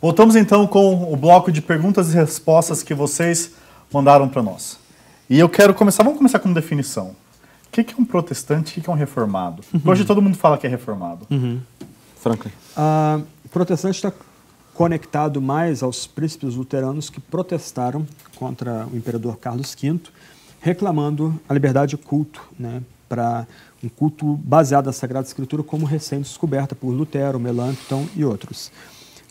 Voltamos então com o bloco de perguntas e respostas que vocês mandaram para nós. E eu quero começar, vamos começar com definição. O que é um protestante e o que é um reformado? Uhum. Hoje todo mundo fala que é reformado. Uhum. Franklin. Uh, protestante está conectado mais aos príncipes luteranos que protestaram contra o imperador Carlos V, reclamando a liberdade de culto, né, para um culto baseado na Sagrada Escritura como recém-descoberta por Lutero, Melâncton e outros.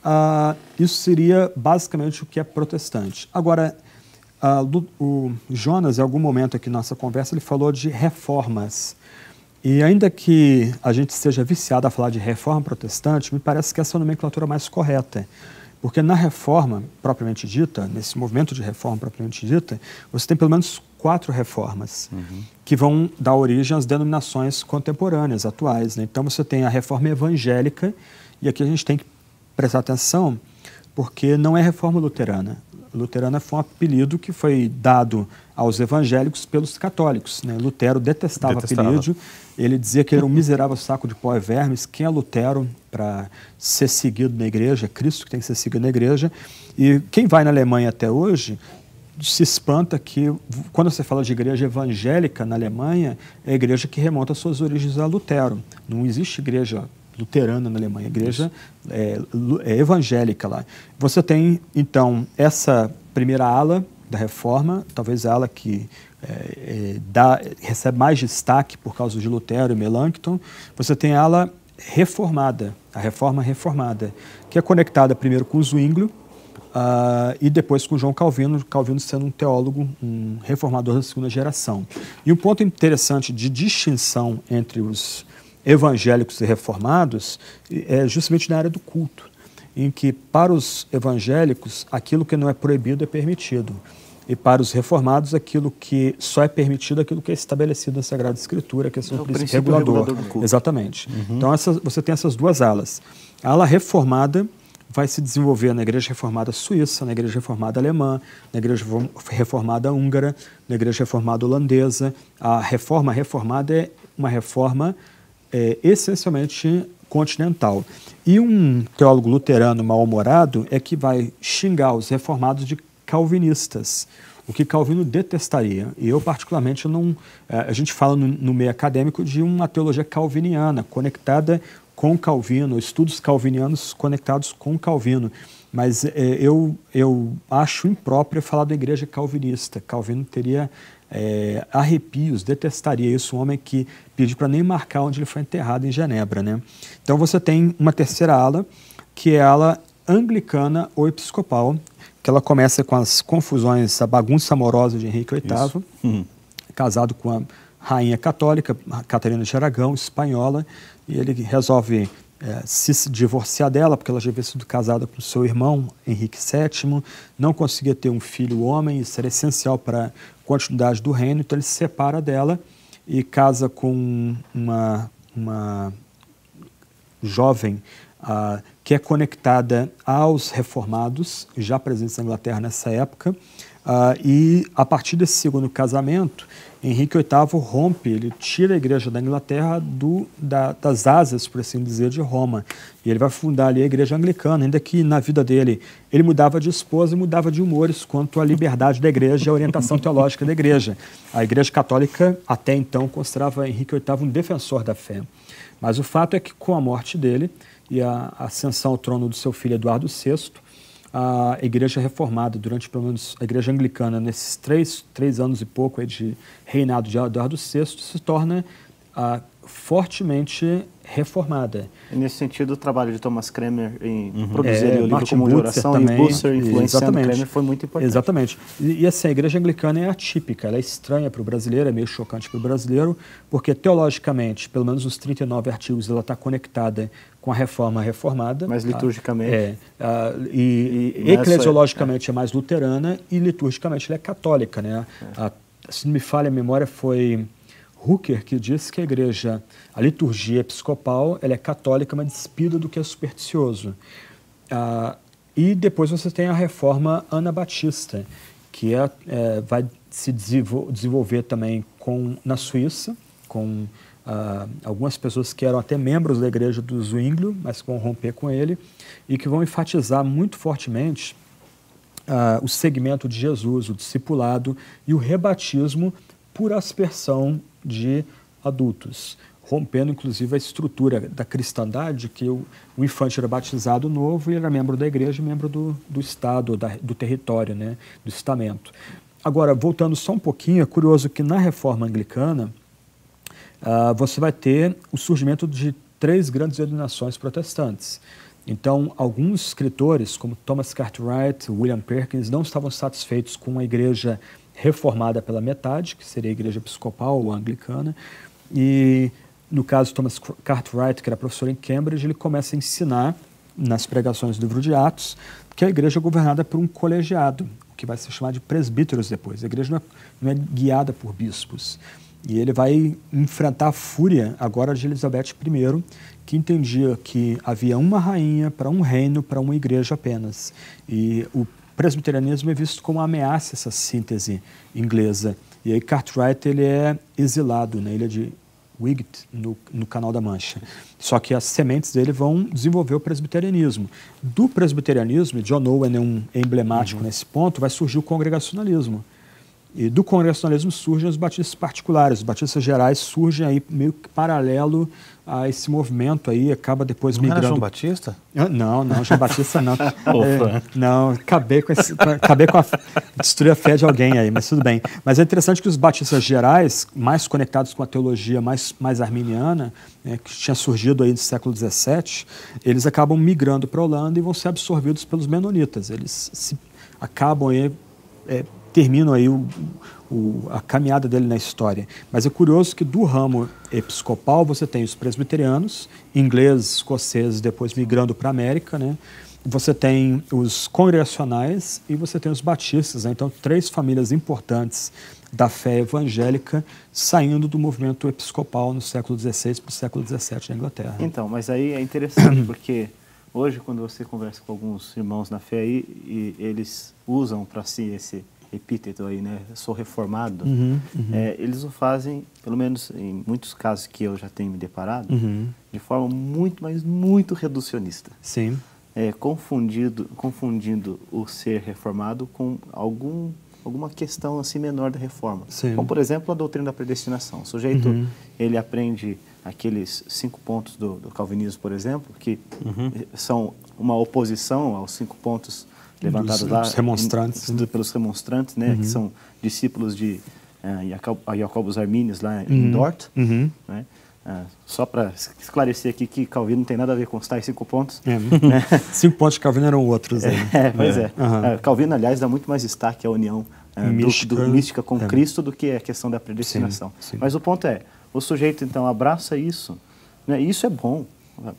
Uh, isso seria basicamente o que é protestante. Agora, uh, o Jonas, em algum momento aqui na nossa conversa, ele falou de reformas. E ainda que a gente seja viciado a falar de reforma protestante, me parece que essa é a nomenclatura mais correta. Porque na reforma propriamente dita, nesse movimento de reforma propriamente dita, você tem pelo menos quatro reformas uhum. que vão dar origem às denominações contemporâneas, atuais. Né? Então você tem a reforma evangélica, e aqui a gente tem que prestar atenção, porque não é reforma luterana. Luterana foi um apelido que foi dado aos evangélicos pelos católicos. Né? Lutero detestava, o apelido, ele dizia que era um miserável saco de pó e vermes. Quem é Lutero para ser seguido na igreja? É Cristo que tem que ser seguido na igreja. E quem vai na Alemanha até hoje se espanta que, quando você fala de igreja evangélica na Alemanha, é a igreja que remonta às suas origens a Lutero. Não existe igreja luterana na Alemanha, igreja é, é, evangélica lá. Você tem, então, essa primeira ala da reforma, talvez a ala que é, é, dá, recebe mais destaque por causa de Lutero e Melanchthon. Você tem a ala reformada, a reforma reformada, que é conectada primeiro com Zwinglio, Uh, ah, e depois com João Calvino, Calvino sendo um teólogo, um reformador da segunda geração. E um ponto interessante de distinção entre os evangélicos e reformados é justamente na área do culto, em que para os evangélicos aquilo que não é proibido é permitido. E para os reformados, aquilo que só é permitido, é aquilo que é estabelecido na Sagrada Escritura, que é o é princípio, princípio regulador. Exatamente. Uhum. Então, essa, você tem essas duas alas. A ala reformada vai se desenvolver na Igreja Reformada Suíça, na Igreja Reformada Alemã, na Igreja Reformada Húngara, na Igreja Reformada Holandesa. A reforma reformada é uma reforma é, essencialmente continental. E um teólogo luterano mal-humorado é que vai xingar os reformados de calvinistas, o que Calvino detestaria. E eu, particularmente, não. É, a gente fala no, no meio acadêmico de uma teologia calviniana, conectada com Calvino, estudos calvinianos conectados com Calvino. Mas é, eu, eu acho impróprio falar da igreja calvinista. Calvino teria é, arrepios, detestaria isso um homem que pediu para nem marcar onde ele foi enterrado em Genebra. Né? Então você tem uma terceira ala, que é a ala anglicana ou episcopal, que ela começa com as confusões, a bagunça amorosa de Henrique VIII, uhum. casado com a rainha católica, Catarina de Aragão, espanhola, e ele resolve é, se, divorciar dela, porque ela já havia sido casada com seu irmão, Henrique VII, não conseguia ter um filho homem, isso era essencial para a continuidade do reino, então ele se separa dela e casa com uma, uma jovem ah, que é conectada aos reformados, já presentes na Inglaterra nessa época, Uh, e a partir desse segundo casamento, Henrique VIII rompe, ele tira a igreja da Inglaterra do, da, das asas, por assim dizer, de Roma. E ele vai fundar ali a igreja anglicana, ainda que na vida dele ele mudava de esposa e mudava de humores quanto à liberdade da igreja, e à orientação teológica da igreja. A igreja católica, até então, considerava Henrique VIII um defensor da fé. Mas o fato é que com a morte dele e a ascensão ao trono do seu filho Eduardo VI, a Igreja Reformada, durante pelo menos a Igreja Anglicana, nesses três, três anos e pouco de reinado de Eduardo VI, se torna a fortemente reformada. E nesse sentido, o trabalho de Thomas Kremer em uhum. produzir é, o livro como oração e Busser influenciando Kremer foi muito importante. Exatamente. E, e assim, a igreja anglicana é atípica, ela é estranha para o brasileiro, é meio chocante para o brasileiro, porque teologicamente, pelo menos nos 39 artigos, ela está conectada com a reforma reformada. Mas tá? liturgicamente. É, a, e, e, e eclesiologicamente é, é, mais luterana e liturgicamente ela é católica. Né? É. A, se não me falha a memória, foi Hooker, que diz que a igreja, a liturgia episcopal, ela é católica, mas despida do que é supersticioso. Ah, e depois você tem a reforma anabatista, que é, é vai se desenvolver também com, na Suíça, com ah, algumas pessoas que eram até membros da igreja do Zwinglio, mas que vão romper com ele, e que vão enfatizar muito fortemente ah, o segmento de Jesus, o discipulado e o rebatismo por aspersão de adultos, rompendo inclusive a estrutura da cristandade, que o, o infante era batizado novo e era membro da igreja, membro do, do Estado, da, do território, né, do estamento. Agora, voltando só um pouquinho, é curioso que na reforma anglicana uh, você vai ter o surgimento de três grandes denominações protestantes. Então, alguns escritores, como Thomas Cartwright, William Perkins, não estavam satisfeitos com a igreja reformada pela metade, que seria a igreja episcopal ou anglicana, e no caso Thomas Cartwright, que era professor em Cambridge, ele começa a ensinar nas pregações do livro de Atos que é a igreja é governada por um colegiado, o que vai se chamar de presbíteros depois. A igreja não é, não é guiada por bispos. E ele vai enfrentar a fúria agora de Elizabeth I, que entendia que havia uma rainha para um reino, para uma igreja apenas. E o presbiterianismo é visto como uma ameaça essa síntese inglesa. E aí Cartwright ele é exilado na né? ilha é de Wight, no, no, Canal da Mancha. Só que as sementes dele vão desenvolver o presbiterianismo. Do presbiterianismo, John Owen é um emblemático uhum. nesse ponto, vai surgir o congregacionalismo. E do congregacionalismo surgem os batistas particulares, os batistas gerais surgem aí meio que paralelo a esse movimento aí, acaba depois não migrando. Não João Batista? Não, não, João Batista não. é, não, acabei com, esse, acabei com a. destruir a fé de alguém aí, mas tudo bem. Mas é interessante que os batistas gerais, mais conectados com a teologia mais, mais arminiana, né, que tinha surgido aí no século XVII, eles acabam migrando para a Holanda e vão ser absorvidos pelos menonitas. Eles se, acabam aí. É, terminam aí o, o, a caminhada dele na história. Mas é curioso que do ramo episcopal você tem os presbiterianos, ingleses, escoceses, depois migrando para a América, né? Você tem os congregacionais e você tem os batistas. Né? Então, três famílias importantes da fé evangélica saindo do movimento episcopal no século XVI para o século XVII na Inglaterra. Então, mas aí é interessante porque hoje quando você conversa com alguns irmãos na fé aí, e eles usam para si esse epíteto aí, né? Sou reformado. Uhum, uhum. É, eles o fazem, pelo menos em muitos casos que eu já tenho me deparado, uhum. de forma muito, mas muito reducionista. Sim. É, confundido, confundindo o ser reformado com algum alguma questão assim menor da reforma. Sim. Como, por exemplo, a doutrina da predestinação. O sujeito, uhum. ele aprende aqueles cinco pontos do, do calvinismo, por exemplo, que uhum. são uma oposição aos cinco pontos levantados dos, lá remonstrantes, em, pelos remonstrantes, né, uhum. que são discípulos de uh, eh, Jacobus Arminius lá uhum. em Dort, uhum. né? Uh, só para esclarecer aqui que Calvino não tem nada a ver com os tais cinco pontos. É. Né? cinco pontos de Calvino eram outros. Aí. Né. É, pois é. é. Uhum. Calvino, aliás, dá muito mais destaque à união uh, mística. Do, do, mística com é. Cristo do que a questão da predestinação. Sim, sim. Mas o ponto é, o sujeito então abraça isso, né? e isso é bom.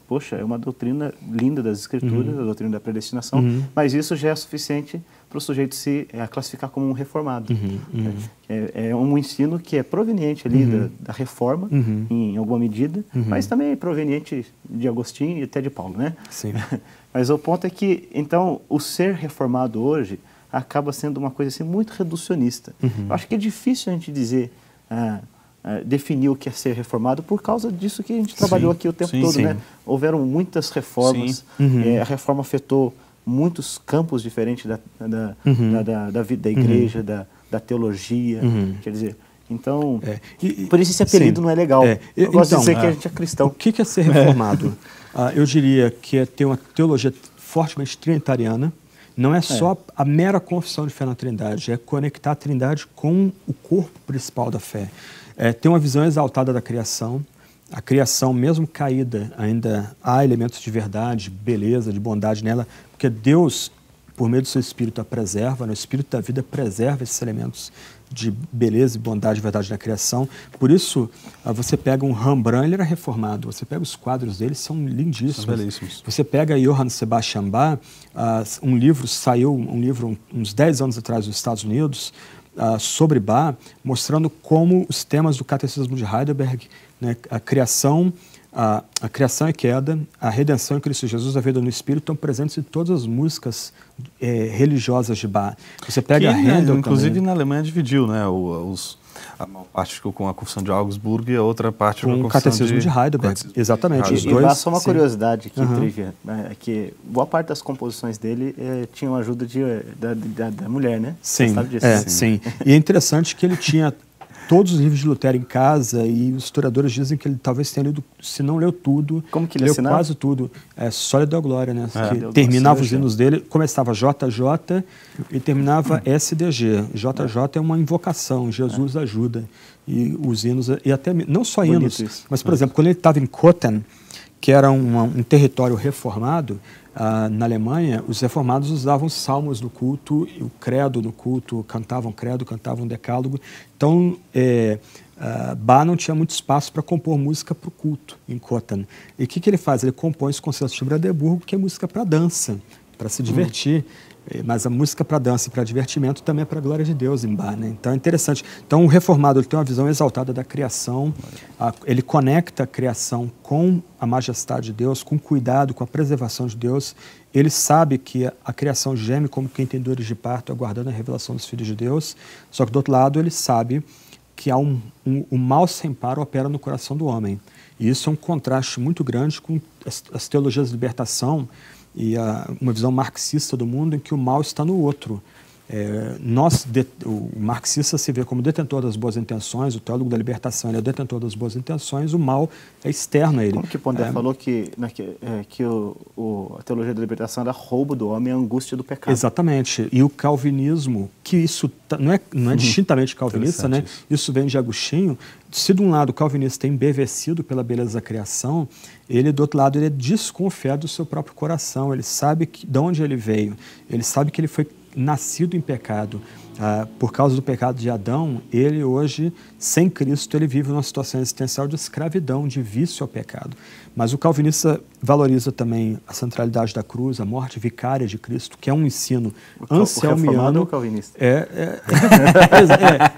Poxa, é uma doutrina linda das escrituras, uhum. a doutrina da predestinação, uhum. mas isso já é suficiente para o sujeito se é, classificar como um reformado. Uhum. uhum. É, é, é, um ensino que é proveniente ali uhum. da, da, reforma, em, uhum. em, alguma medida, mas também é proveniente de Agostinho e até de Paulo, né? Sim. mas o ponto é que, então, o ser reformado hoje acaba sendo uma coisa assim, muito reducionista. Eu acho que é difícil a gente dizer... Ah, é, definiu o que é ser reformado por causa disso que a gente trabalhou sim, aqui o tempo sim, todo, sim. né? Houveram muitas reformas, uhum. é, a reforma afetou muitos campos diferentes da, da, uhum. da, da, da, vida, da igreja, uhum. da, da teologia, uhum. quer dizer... Então, é. e, por isso esse apelido não é legal. É. Eu, eu gosto então, de dizer que ah, a gente é cristão. O que é ser reformado? É. Ah, eu diria que é ter uma teologia fortemente trinitariana, não é só é. a mera confissão de fé na Trindade, é conectar a Trindade com o corpo principal da fé é, tem uma visão exaltada da criação. A criação, mesmo caída, ainda há elementos de verdade, beleza, de bondade nela, porque Deus, por meio do seu Espírito, a preserva, no né? Espírito da vida preserva esses elementos de beleza e bondade e verdade na criação. Por isso, ah, você pega um Rembrandt, ele era reformado, você pega os quadros dele, são lindíssimos. São belíssimos. Você pega Johann Sebastian Bach, ah, um livro saiu, um livro uns 10 anos atrás nos Estados Unidos, uh, sobre Bach, mostrando como os temas do Catecismo de Heidelberg, né, a criação, a, a, criação e queda, a redenção em Cristo Jesus, a vida no Espírito, estão presentes em todas as músicas eh, religiosas de Bach. Você pega que, né, Handel né, Inclusive também. na Alemanha dividiu, né, os a maior parte ficou com a confissão de Augsburg e a outra parte com, com a confissão catecismo de, de Heidelberg. Catecismo Exatamente. E, só uma Sim. curiosidade aqui, uhum. trivia, né, é que boa parte das composições dele é, tinham ajuda de, eh, da, da, da mulher, né? Sim, Você sabe disso. É, sim. sim. E é interessante que ele tinha todos os livros de Lutero em casa e os historiadores dizem que ele talvez tenha lido, se não leu tudo, Como que ele leu assinava? quase tudo. É Sólido a Glória, né? É, que terminava os hinos dele, começava JJ e terminava hum. SDG. JJ é. é uma invocação, Jesus é. ajuda. E os hinos, e até não só hinos, mas, por é. exemplo, quando ele estava em Coten que era um território reformado, ah, na Alemanha, os reformados usavam salmos no culto, o credo no culto, cantavam credo, cantavam decálogo. Então, é, Bach não tinha muito espaço para compor música para o culto em Cotan. E o que, que, ele faz? Ele compõe os concertos de Brandeburgo, que é música para dança para se divertir. Hum. Mas a música para dança e para divertimento também é para a glória de Deus em bar, né? Então é interessante. Então o reformado ele tem uma visão exaltada da criação, a, ele conecta a criação com a majestade de Deus, com o cuidado, com a preservação de Deus. Ele sabe que a, criação geme como quem tem dores de parto, aguardando a revelação dos filhos de Deus. Só que do outro lado ele sabe que há um, um, um, mal sem paro opera no coração do homem. E isso é um contraste muito grande com as, as teologias de libertação, e a, uma visão marxista do mundo em que o mal está no outro. É, nós, de, o marxista se vê como detentor das boas intenções, o teólogo da libertação é detentor das boas intenções, o mal é externo a ele. Como que Pondé é, falou que, né, que, é, que o, o, a teologia da libertação era roubo do homem e angústia do pecado. Exatamente. E o calvinismo, que isso tá, não é, não é uhum. distintamente uhum. calvinista, né? Isso. isso vem de Agostinho, se de um lado o calvinista é embevecido pela beleza da criação, ele do outro lado ele é desconfiado do seu próprio coração, ele sabe que, de onde ele veio, ele sabe que ele foi nascido em pecado, ah, por causa do pecado de Adão, ele hoje, sem Cristo, ele vive numa situação existencial de escravidão, de vício ao pecado. Mas o calvinista valoriza também a centralidade da cruz, a morte vicária de Cristo, que é um ensino o anselmiano. É o calvinista. É, é,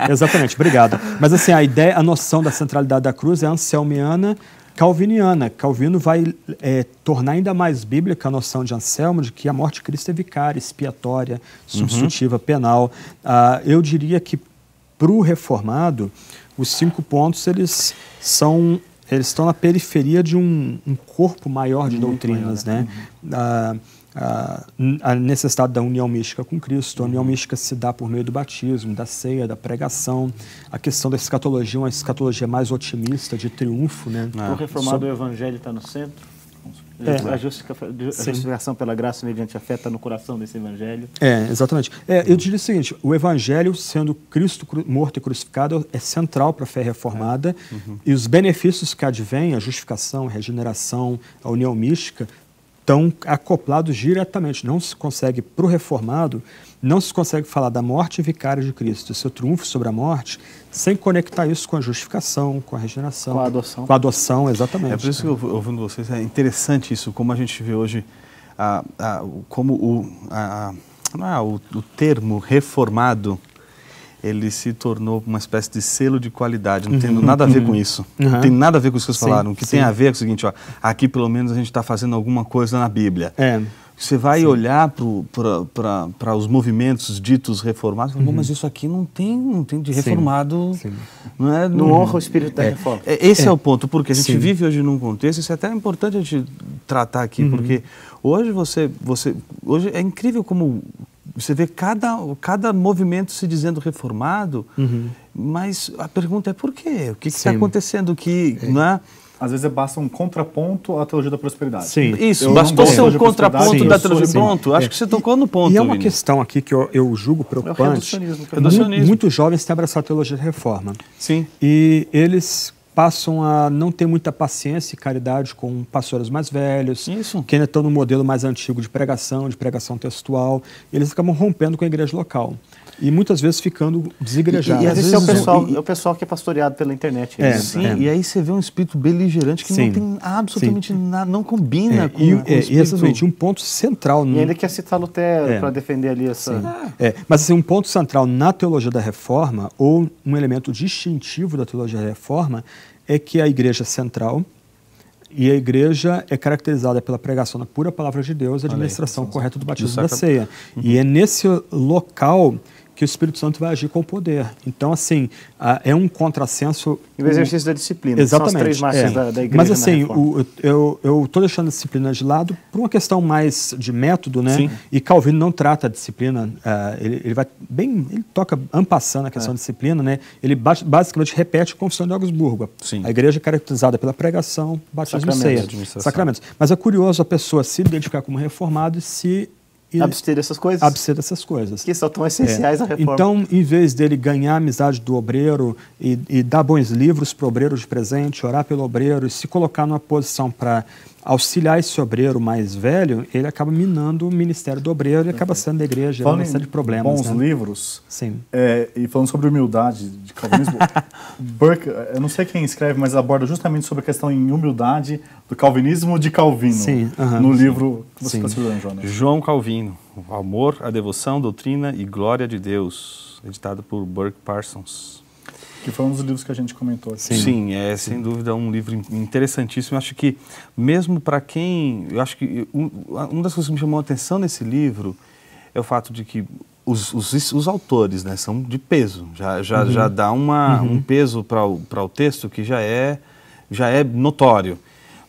é, é, exatamente, obrigado. Mas assim, a ideia, a noção da centralidade da cruz é anselmiana, calviniana. Calvino vai é, tornar ainda mais bíblica a noção de Anselmo de que a morte de Cristo é vicária, expiatória, uhum. substitutiva, uhum. penal. Ah, eu diria que para o reformado, os cinco pontos eles são eles estão na periferia de um, um corpo maior de doutrinas, né? Uhum. Ah, a, necessidade da união mística com Cristo. A união mística se dá por meio do batismo, da ceia, da pregação. A questão da escatologia, uma escatologia mais otimista, de triunfo. Né? O é. reformado Sob... evangelho está no centro? É. A, justificação pela graça mediante a fé está no coração desse evangelho. É, exatamente. É, eu diria o seguinte: o evangelho, sendo Cristo morto e crucificado, é central para a fé reformada é. uhum. e os benefícios que advêm, a justificação, a regeneração, a união mística, estão acoplados diretamente. Não se consegue, para o reformado, não se consegue falar da morte vicária de Cristo, seu triunfo sobre a morte, sem conectar isso com a justificação, com a regeneração. Com a adoção. Com a adoção, exatamente. É por isso que, eu, ouvindo vocês, é interessante isso, como a gente vê hoje, a, a, como o, a, é o termo reformado ele se tornou uma espécie de selo de qualidade, não uhum, tem nada a ver uhum. com isso. Uhum. Não tem nada a ver com isso que vocês falaram. O que sim. tem a ver é o seguinte, ó, aqui pelo menos a gente está fazendo alguma coisa na Bíblia. É. Você vai sim. olhar para os movimentos ditos reformados, uhum. mas isso aqui não tem, não tem de reformado. Sim. Sim. Não, é, não honra o espírito da é, reforma. É, esse é. é. o ponto, porque a gente vive hoje num contexto, isso é até importante a gente tratar aqui, uhum. porque hoje você, você. Hoje é incrível como você vê cada, cada movimento se dizendo reformado, uhum. mas a pergunta é por quê? O que está acontecendo que, é. né? Às vezes é basta um contraponto à teologia da prosperidade. Sim. Isso, eu bastou ser um contraponto sim, da teologia. Sim. Pronto, acho é. que você tocou no ponto. E é uma Vini. questão aqui que eu, eu julgo preocupante. É o reducionismo. É reducionismo. Muitos jovens têm abraçado a teologia da reforma. Sim. E eles passam a não ter muita paciência e caridade com pastores mais velhos, Isso. que ainda estão no modelo mais antigo de pregação, de pregação textual. eles acabam rompendo com a igreja local. E muitas vezes ficando desigrejados. E, e, às vezes é o, pessoal, e, é o pessoal que é pastoreado pela internet. Né? É, sim, é. e aí você vê um espírito beligerante que sim, não tem absolutamente sim. nada, não combina é, com, e, com é, o é espírito. E exatamente, um ponto central... No... E ainda quer é citar Lutero é. para defender ali essa... É, mas assim, um ponto central na teologia da reforma, ou um elemento distintivo da teologia da reforma, é que a igreja é central e a igreja é caracterizada pela pregação da pura palavra de Deus e administração correta do batismo da ceia. E é uhum. nesse local que o Espírito Santo vai agir com o poder. Então, assim, é um contrassenso. E o exercício da disciplina. Exatamente. São as três marchas é. da, da, igreja. Mas, né, assim, o, eu estou deixando a disciplina de lado por uma questão mais de método, né? Sim. E Calvino não trata a disciplina. Uh, ele, ele, vai bem. Ele toca ampassando a questão é. da disciplina, né? Ele basicamente repete a confissão de Augsburgo. Sim. A igreja é caracterizada pela pregação, batismo e ceia. Sacramentos. Mas é curioso a pessoa se identificar como reformado e se e abster dessas coisas? Abster dessas coisas. Que são tão essenciais é. à reforma. Então, em vez dele ganhar a amizade do obreiro e, e dar bons livros para o obreiro de presente, orar pelo obreiro e se colocar numa posição para auxiliar esse obreiro mais velho, ele acaba minando o ministério do obreiro e acaba sendo da igreja, gerando de problemas. bons né? livros. Sim. É, e falando sobre humildade de calvinismo, Burke, eu não sei quem escreve, mas aborda justamente sobre a questão em humildade do calvinismo de Calvino. Sim. no sim. livro que você está estudando, Jonas. João Calvino, o Amor, a Devoção, Doutrina e Glória de Deus, editado por Burke Parsons. Que foi um dos livros que a gente comentou aqui. Sim, Sim é sem dúvida um livro interessantíssimo. Eu acho que, mesmo para quem. Eu acho que um, uma das coisas que me chamou a atenção nesse livro é o fato de que os, os, os autores né, são de peso. Já, já, uhum. já dá uma, uhum. um peso para o, o texto que já é, já é notório.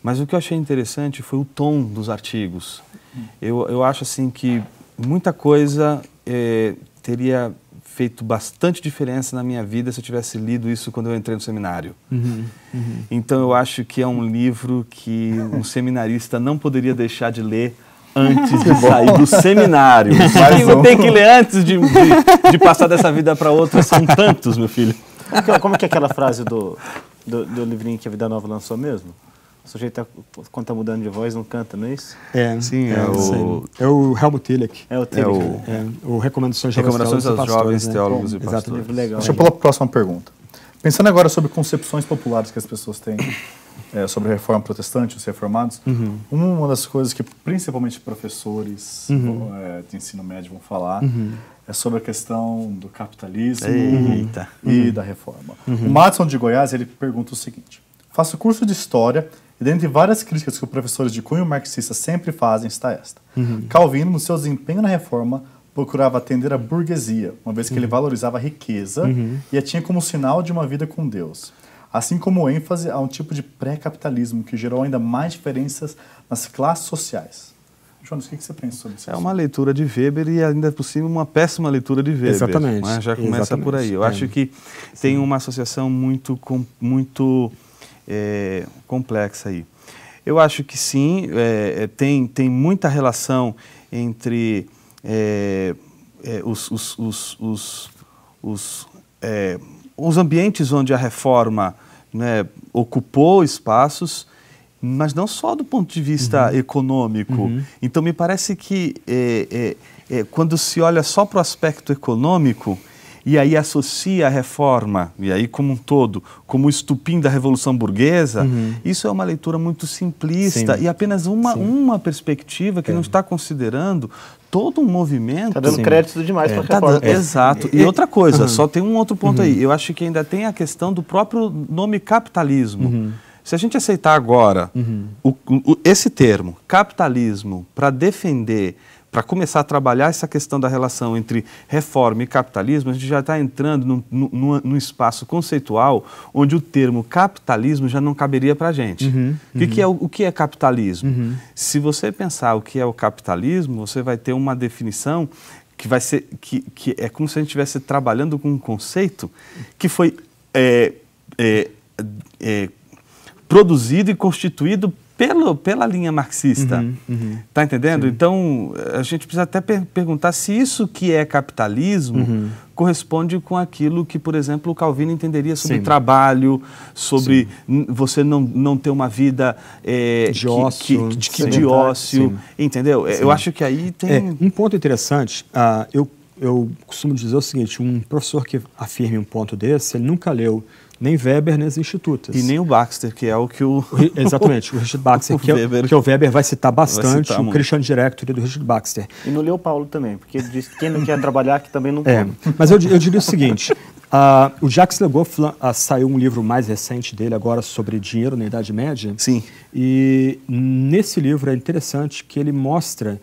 Mas o que eu achei interessante foi o tom dos artigos. Uhum. Eu, eu acho assim que muita coisa eh, teria feito bastante diferença na minha vida se eu tivesse lido isso quando eu entrei no seminário. Uhum, uhum. Então eu acho que é um livro que um seminarista não poderia deixar de ler antes de sair do seminário. tem que ler antes de, de, de passar dessa vida para outra. São tantos, meu filho. Como que é aquela frase do, do, do livrinho que a Vida Nova lançou mesmo? O sujeito, tá, quando tá mudando de voz, não canta, não é isso? É. Sim, é, é o... É o Helmut Tillich. É o Tillich. É o... Né? É, o Recomendações, Recomendações aos Jovens Teólogos e Pastores. Jovens, né? teólogos e pastores. Legal. Deixa eu pular para a próxima pergunta. Pensando agora sobre concepções populares que as pessoas têm é, sobre a reforma protestante, os reformados, uhum. uma das coisas que principalmente professores uhum. É, de ensino médio vão falar uhum. é sobre a questão do capitalismo Eita. e uhum. da reforma. Uhum. O Matson de Goiás ele pergunta o seguinte: faço curso de história e dentre várias críticas que os professores de cunho marxista sempre fazem está esta. Uhum. Calvino, no seu desempenho na reforma, procurava atender a burguesia, uma vez que uhum. ele valorizava a riqueza uhum. e a tinha como sinal de uma vida com Deus. Assim como ênfase a um tipo de pré-capitalismo que gerou ainda mais diferenças nas classes sociais. Jonas, o que você pensa sobre isso? É uma leitura de Weber e ainda por cima uma péssima leitura de Weber. Exatamente. Né? Já começa Exatamente. por aí. Eu é. acho que tem é. uma associação muito, muito é, complexa aí. Eu acho que sim, é, é tem, tem muita relação entre é, é os, os, os, os, os, é, os ambientes onde a reforma né, ocupou espaços, mas não só do ponto de vista uhum. econômico. Uhum. Então, me parece que é, é, é, quando se olha só para o aspecto econômico, e aí associa a reforma, e aí como um todo, como o estupim da Revolução Burguesa, uhum. isso é uma leitura muito simplista Sim. e apenas uma, uma perspectiva que é. não está considerando todo um movimento. Está dando Sim. crédito demais é. para a tá reforma. Tá, é. Exato. E é. outra coisa, uhum. só tem um outro ponto uhum. aí. Eu acho que ainda tem a questão do próprio nome capitalismo. Uhum. Se a gente aceitar agora uhum. o, o, esse termo, capitalismo, para defender para começar a trabalhar essa questão da relação entre reforma e capitalismo, a gente já está entrando num, num, num, espaço conceitual onde o termo capitalismo já não caberia para a gente. Uhum, o, que, uhum. que é, uhum. o que é capitalismo? Uhum. Se você pensar o que é o capitalismo, você vai ter uma definição que vai ser que, que é como se a gente estivesse trabalhando com um conceito que foi é, é, é, produzido e constituído pelo, pela linha marxista. Uhum, uhum, tá entendendo? Sim. Então, a gente precisa até per perguntar se isso que é capitalismo uhum. corresponde com aquilo que, por exemplo, o Calvino entenderia sobre sim. trabalho, sobre você não, não ter uma vida é, de ócio. Que, que, que de ócio entendeu? Eh, sim. Eu acho que aí tem. É, um ponto interessante, uh, eu, eu costumo dizer o seguinte: um professor que afirme um ponto desse, ele nunca leu nem Weber nem Institutas. E nem o Baxter, que é o que o. exatamente, o Richard Baxter, é o que, Weber... que o Weber vai citar bastante, vai citar o Christian director do Richard Baxter. E não leu Paulo também, porque ele disse que quem não quer trabalhar que também não. É, mas eu, eu diria o seguinte: uh, o Jacques Le Goff uh, saiu um livro mais recente dele agora sobre dinheiro na Idade Média. Sim. E nesse livro é interessante que ele mostra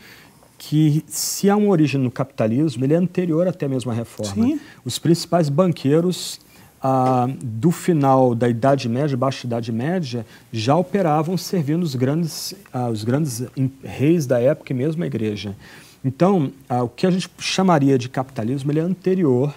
que se há uma origem no capitalismo, ele é anterior até mesmo à reforma. Sim. Os principais banqueiros ah, do final da Idade Média, Baixa Idade Média, já operavam servindo os grandes, ah, os grandes reis da época e mesmo a igreja. Então, ah, o que a gente chamaria de capitalismo ele é anterior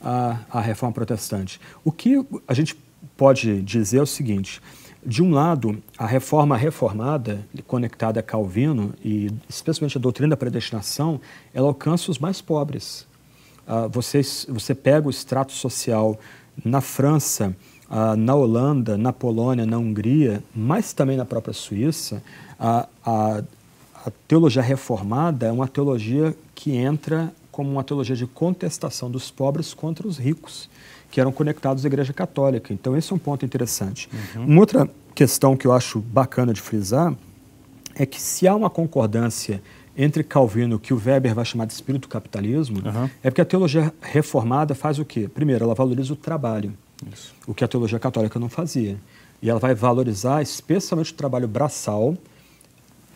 à, à reforma protestante. O que a gente pode dizer é o seguinte: de um lado, a reforma reformada, conectada a Calvino, e especialmente a doutrina da predestinação, ela alcança os mais pobres. Ah, você, você pega o extrato social na França, ah, na Holanda, na Polônia, na Hungria, mas também na própria Suíça, a, a, a teologia reformada é uma teologia que entra como uma teologia de contestação dos pobres contra os ricos, que eram conectados à Igreja Católica. Então, esse é um ponto interessante. Uhum. Uma outra questão que eu acho bacana de frisar é que se há uma concordância entre Calvino, que o Weber vai chamar de espírito capitalismo, uhum. é porque a teologia reformada faz o quê? Primeiro, ela valoriza o trabalho, Isso. o que a teologia católica não fazia. E ela vai valorizar especialmente o trabalho braçal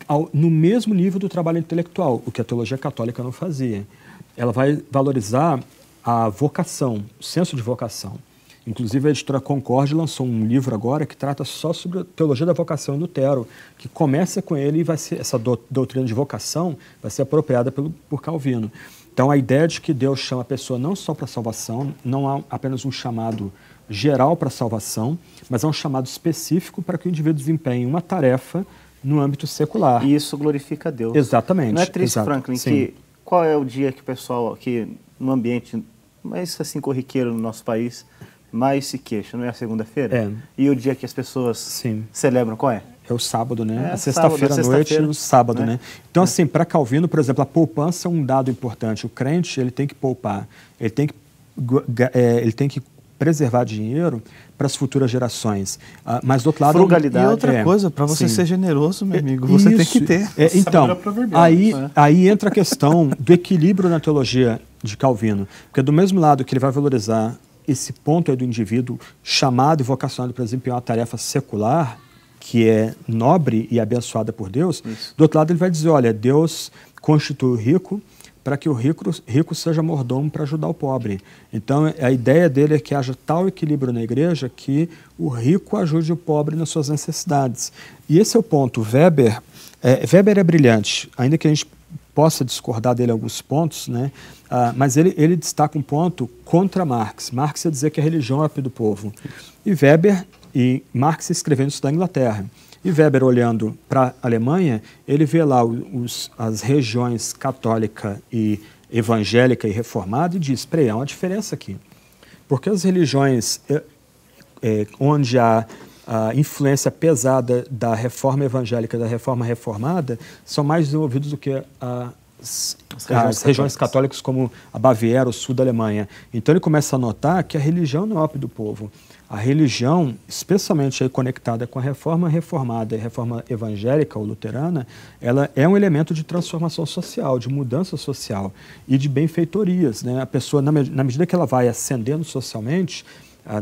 ao, no mesmo nível do trabalho intelectual, o que a teologia católica não fazia. Ela vai valorizar a vocação, o senso de vocação. Inclusive, a editora Concorde lançou um livro agora que trata só sobre a teologia da vocação do Lutero, que começa com ele e vai ser, essa do, doutrina de vocação vai ser apropriada pelo, por Calvino. Então, a ideia de que Deus chama a pessoa não só para salvação, não há apenas um chamado geral para salvação, mas há um chamado específico para que o indivíduo desempenhe uma tarefa no âmbito secular. E isso glorifica Deus. Exatamente. Não é triste, Exato. Franklin, Sim. que qual é o dia que o pessoal, que no ambiente, mais assim, corriqueiro no nosso país, mais se queixa não é a segunda-feira? É. E o dia que as pessoas Sim. celebram, qual é? É o sábado, né? É, a sexta-feira à sexta noite e o sábado, né? né? Então, é. assim, para Calvino, por exemplo, a poupança é um dado importante. O crente, ele tem que poupar, ele tem que, é, ele tem que preservar dinheiro para as futuras gerações. Ah, mas do outro lado, frugalidade. E outra é, coisa, para você sim. ser generoso, meu é, amigo, você Isso. tem que ter. É, então, é né? aí, é. aí entra a questão do equilíbrio na teologia de Calvino, porque do mesmo lado que ele vai valorizar esse ponto é do indivíduo chamado e vocacionado para desempenhar uma tarefa secular, que é nobre e abençoada por Deus, Isso. do outro lado ele vai dizer, olha, Deus constitui o rico para que o rico, rico seja mordomo para ajudar o pobre. Então, a ideia dele é que haja tal equilíbrio na igreja que o rico ajude o pobre nas suas necessidades. E esse é o ponto. Weber é, Weber é brilhante, ainda que a gente possa discordar dele em alguns pontos, né? Ah, mas ele, ele destaca um ponto contra Marx. Marx ia dizer que a religião era do povo. E Weber, e Marx escrevendo isso da Inglaterra. E Weber, olhando para a Alemanha, ele vê lá os, as regiões católica e evangélica e reformada e diz: peraí, há uma diferença aqui. Porque as religiões é, é, onde há a influência pesada da reforma evangélica, da reforma reformada, são mais desenvolvidos do que a as, as, regiões, as regiões católicas. católicas como a Baviera, o sul da Alemanha. Então ele começa a notar que a religião não é ópio do povo. A religião, especialmente aí conectada com a reforma reformada e reforma evangélica ou luterana, ela é um elemento de transformação social, de mudança social e de benfeitorias. Né? A pessoa, na, na medida que ela vai ascendendo socialmente,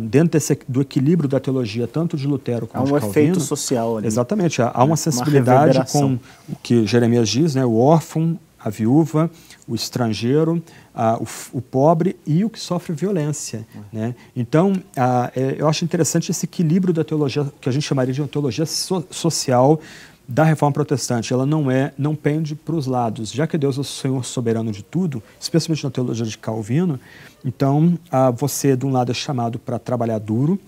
dentro desse, do equilíbrio da teologia, tanto de Lutero como há um de Calvino... Há um efeito social ali. Exatamente, há, há uma sensibilidade uma com o que Jeremias diz, né, o órfão, a viúva, o estrangeiro, o, o, pobre e o que sofre violência. Uhum. Né? Então, é, eu acho interessante esse equilíbrio da teologia, que a gente chamaria de uma teologia so social, da reforma protestante, ela não é, não pende para os lados, já que Deus é o Senhor soberano de tudo, especialmente na teologia de Calvino. Então, ah, você de um lado é chamado para trabalhar duro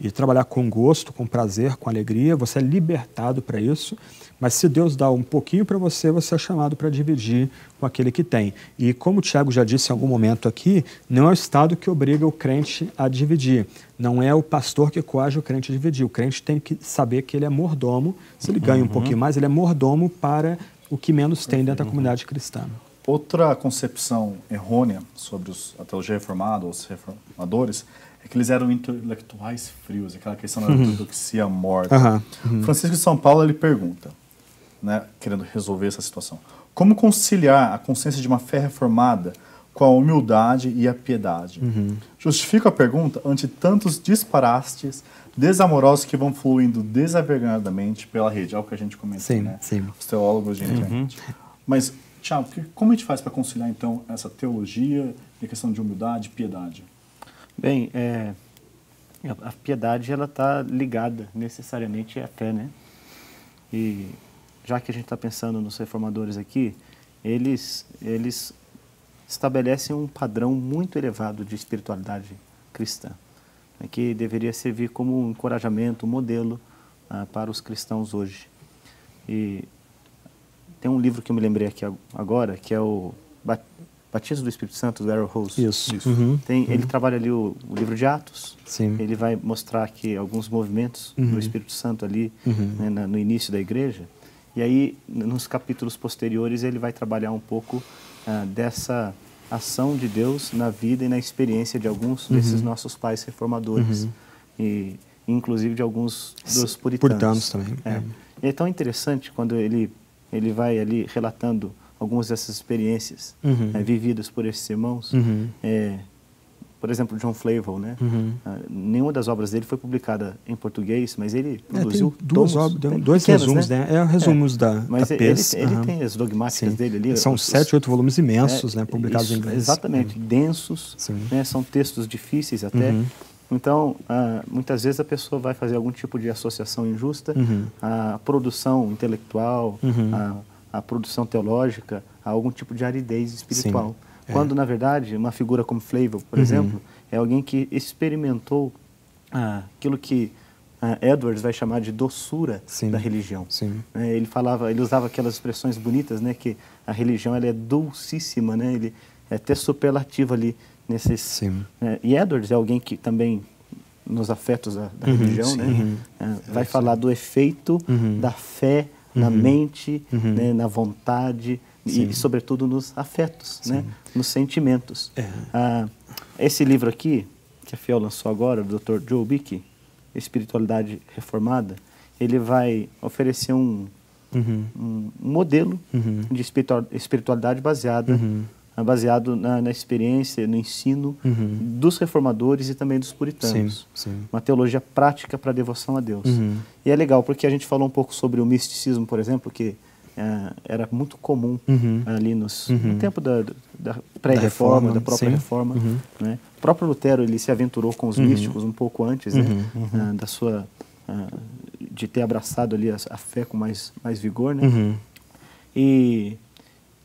e trabalhar com gosto, com prazer, com alegria. Você é libertado para isso. Mas se Deus dá um pouquinho para você, você é chamado para dividir com aquele que tem. E como o Tiago já disse em algum momento aqui, não é o Estado que obriga o crente a dividir. Não é o pastor que coage o crente a dividir. O crente tem que saber que ele é mordomo. Se ele ganha um uhum. pouquinho mais, ele é mordomo para o que menos tem dentro da comunidade cristã. Outra concepção errônea sobre os, a teologia reformada, os reformadores, é que eles eram intelectuais frios, aquela questão da uhum. ortodoxia morta. Uhum. Francisco de São Paulo ele pergunta: né, querendo resolver essa situação. Como conciliar a consciência de uma fé reformada com a humildade e a piedade? Uhum. Justifico a pergunta ante tantos disparates desamorosos que vão fluindo desavergonhadamente pela rede. É o que a gente comentou, sim, né? Sim. Os teólogos de uhum. internet. Uhum. Mas, Tiago, como a gente faz para conciliar, então, essa teologia e a questão de humildade e piedade? Bem, é, a piedade ela está ligada necessariamente à fé, né? E já que a gente está pensando nos reformadores aqui, eles, eles estabelecem um padrão muito elevado de espiritualidade cristã, né, que deveria servir como um encorajamento, um modelo ah, para os cristãos hoje. E tem um livro que eu me lembrei aqui agora, que é o Batismo do Espírito Santo, do Errol Rose. Isso. Isso. Uhum. Tem, uhum. Ele trabalha ali o, o, livro de Atos. Sim. Ele vai mostrar aqui alguns movimentos uhum. do Espírito Santo ali uhum. né, na, no início da igreja. E aí, nos capítulos posteriores, ele vai trabalhar um pouco ah, dessa ação de Deus na vida e na experiência de alguns uhum. desses nossos pais reformadores. Uhum. E, inclusive, de alguns dos puritanos. Puritanos também. É. é. E é tão interessante quando ele, ele vai ali relatando algumas dessas experiências uhum. É, vividas por esses irmãos. Uhum. É, por exemplo, John Flavel, né? Uhum. Uh, nenhuma das obras dele foi publicada em português, mas ele é, produziu é, duas tomos, obras, dois pequenas, resumos, né? né? É resumos é. da Mas da ele, PES, ele uhum. tem as dogmáticas Sim. dele ali. Né? São os, sete, oito volumes imensos, é, né? Publicados isso, em inglês. Exatamente, uhum. densos, né? São textos difíceis até. Uhum. Então, ah, muitas vezes a pessoa vai fazer algum tipo de associação injusta uhum. à produção intelectual, uhum. à, à, produção teológica, a algum tipo de aridez espiritual. Sim. É. Quando, na verdade, uma figura como Flavel, por uhum. exemplo, é alguém que experimentou ah, aquilo que ah, Edwards vai chamar de doçura Sim. da religião. Sim. É, ele falava, ele usava aquelas expressões bonitas, né, que a religião ela é dulcíssima, né? Ele é até superlativo ali nesses. Sim. É, e Edwards é alguém que também nos afetos da, da uhum, religião, sim, né? Uhum. É, vai falar do efeito uhum. da fé na uhum. mente, uhum. né, na vontade, Sim. e, sobretudo, nos afetos, né? nos sentimentos. É. Ah, esse livro aqui, que a Fiel lançou agora, do Dr. Joe Bickey, Espiritualidade Reformada, ele vai oferecer um, uhum. um modelo uhum. de espiritualidade baseada uhum. baseado na, na, experiência, no ensino uhum. dos reformadores e também dos puritanos. Sim, sim. Uma teologia prática para a devoção a Deus. Uhum. E é legal porque a gente falou um pouco sobre o misticismo, por exemplo, que é, era muito comum uhum. ali nos, uhum. no tempo da, da pré-reforma, da, da, própria sim. reforma. Uhum. Né? O próprio Lutero ele se aventurou com os uhum. místicos um pouco antes né? Uhum, ah, da sua ah, de ter abraçado ali a, a, fé com mais mais vigor, né? E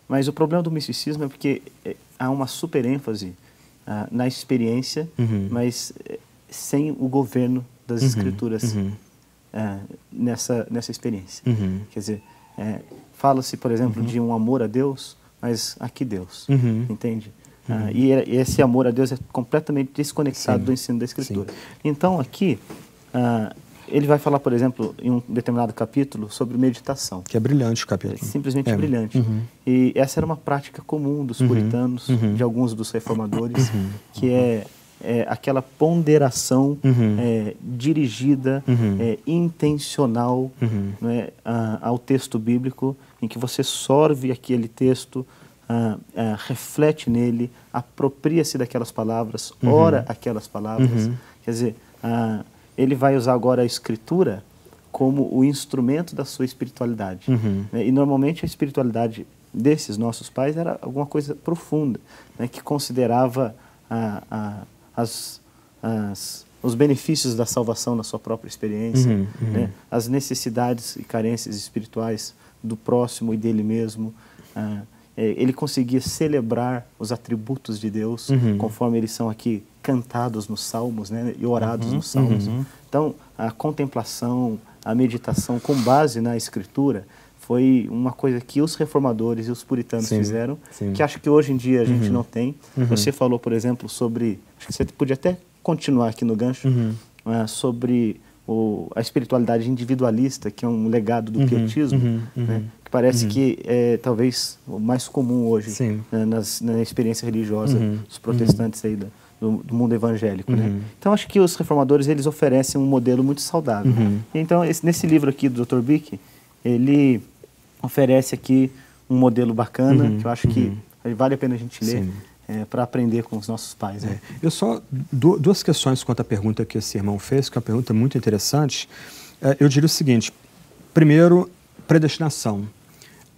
mas o problema do misticismo é porque eh, há uma super ênfase ah, na experiência, mas eh, sem o governo das escrituras. nessa, nessa experiência. Uhum. Quer dizer, é, Fala-se, por exemplo, uhum. de um amor a Deus, mas a que Deus? Uhum. Entende? Uhum. Ah, e, é, esse amor a Deus é completamente desconectado Sim. do ensino da Escritura. Sim. Então, aqui, ah, ele vai falar, por exemplo, em um determinado capítulo, sobre meditação. Que é brilhante o capítulo. É simplesmente é. brilhante. Uhum. E essa era uma prática comum dos uhum. puritanos, uhum. de alguns dos reformadores, que é é, aquela ponderação uhum. é, dirigida, uhum. é, intencional uhum. né, a, ao texto bíblico, em que você sorve aquele texto, a, a, reflete nele, apropria-se daquelas palavras, uhum. ora aquelas palavras. Uhum. Quer dizer, ele vai usar agora a escritura como o instrumento da sua espiritualidade. Uhum. Né? E normalmente a espiritualidade desses nossos pais era alguma coisa profunda, né, que considerava a, a as, as, os benefícios da salvação na sua própria experiência, uhum, uhum. Né? as necessidades e carências espirituais do próximo e dele mesmo. Ah, é, ele conseguia celebrar os atributos de Deus uhum. conforme eles são aqui cantados nos salmos né? e orados uhum, nos salmos. Uhum. Então, a contemplação, a meditação com base na escritura foi uma coisa que os reformadores e os puritanos sim, fizeram, sim. que acho que hoje em dia a gente uhum. não tem. Uhum. Você falou, por exemplo, sobre. Acho que você podia até continuar aqui no gancho, uhum. Né, sobre o, a espiritualidade individualista, que é um legado do uhum. pietismo, uhum. né? Uhum. que parece que é talvez o mais comum hoje né? Nas, na experiência religiosa dos protestantes aí da, do, do, mundo evangélico, né. uhum. né? Então acho que os reformadores eles oferecem um modelo muito saudável. Uhum. Então esse, nesse livro aqui do Dr. Bick, ele oferece aqui um modelo bacana uhum, que eu acho uhum. que vale a pena a gente ler. É, para aprender com os nossos pais. Né? É. Eu só duas questões quanto à pergunta que esse irmão fez, que é uma pergunta muito interessante. É, eu diria o seguinte: primeiro, predestinação.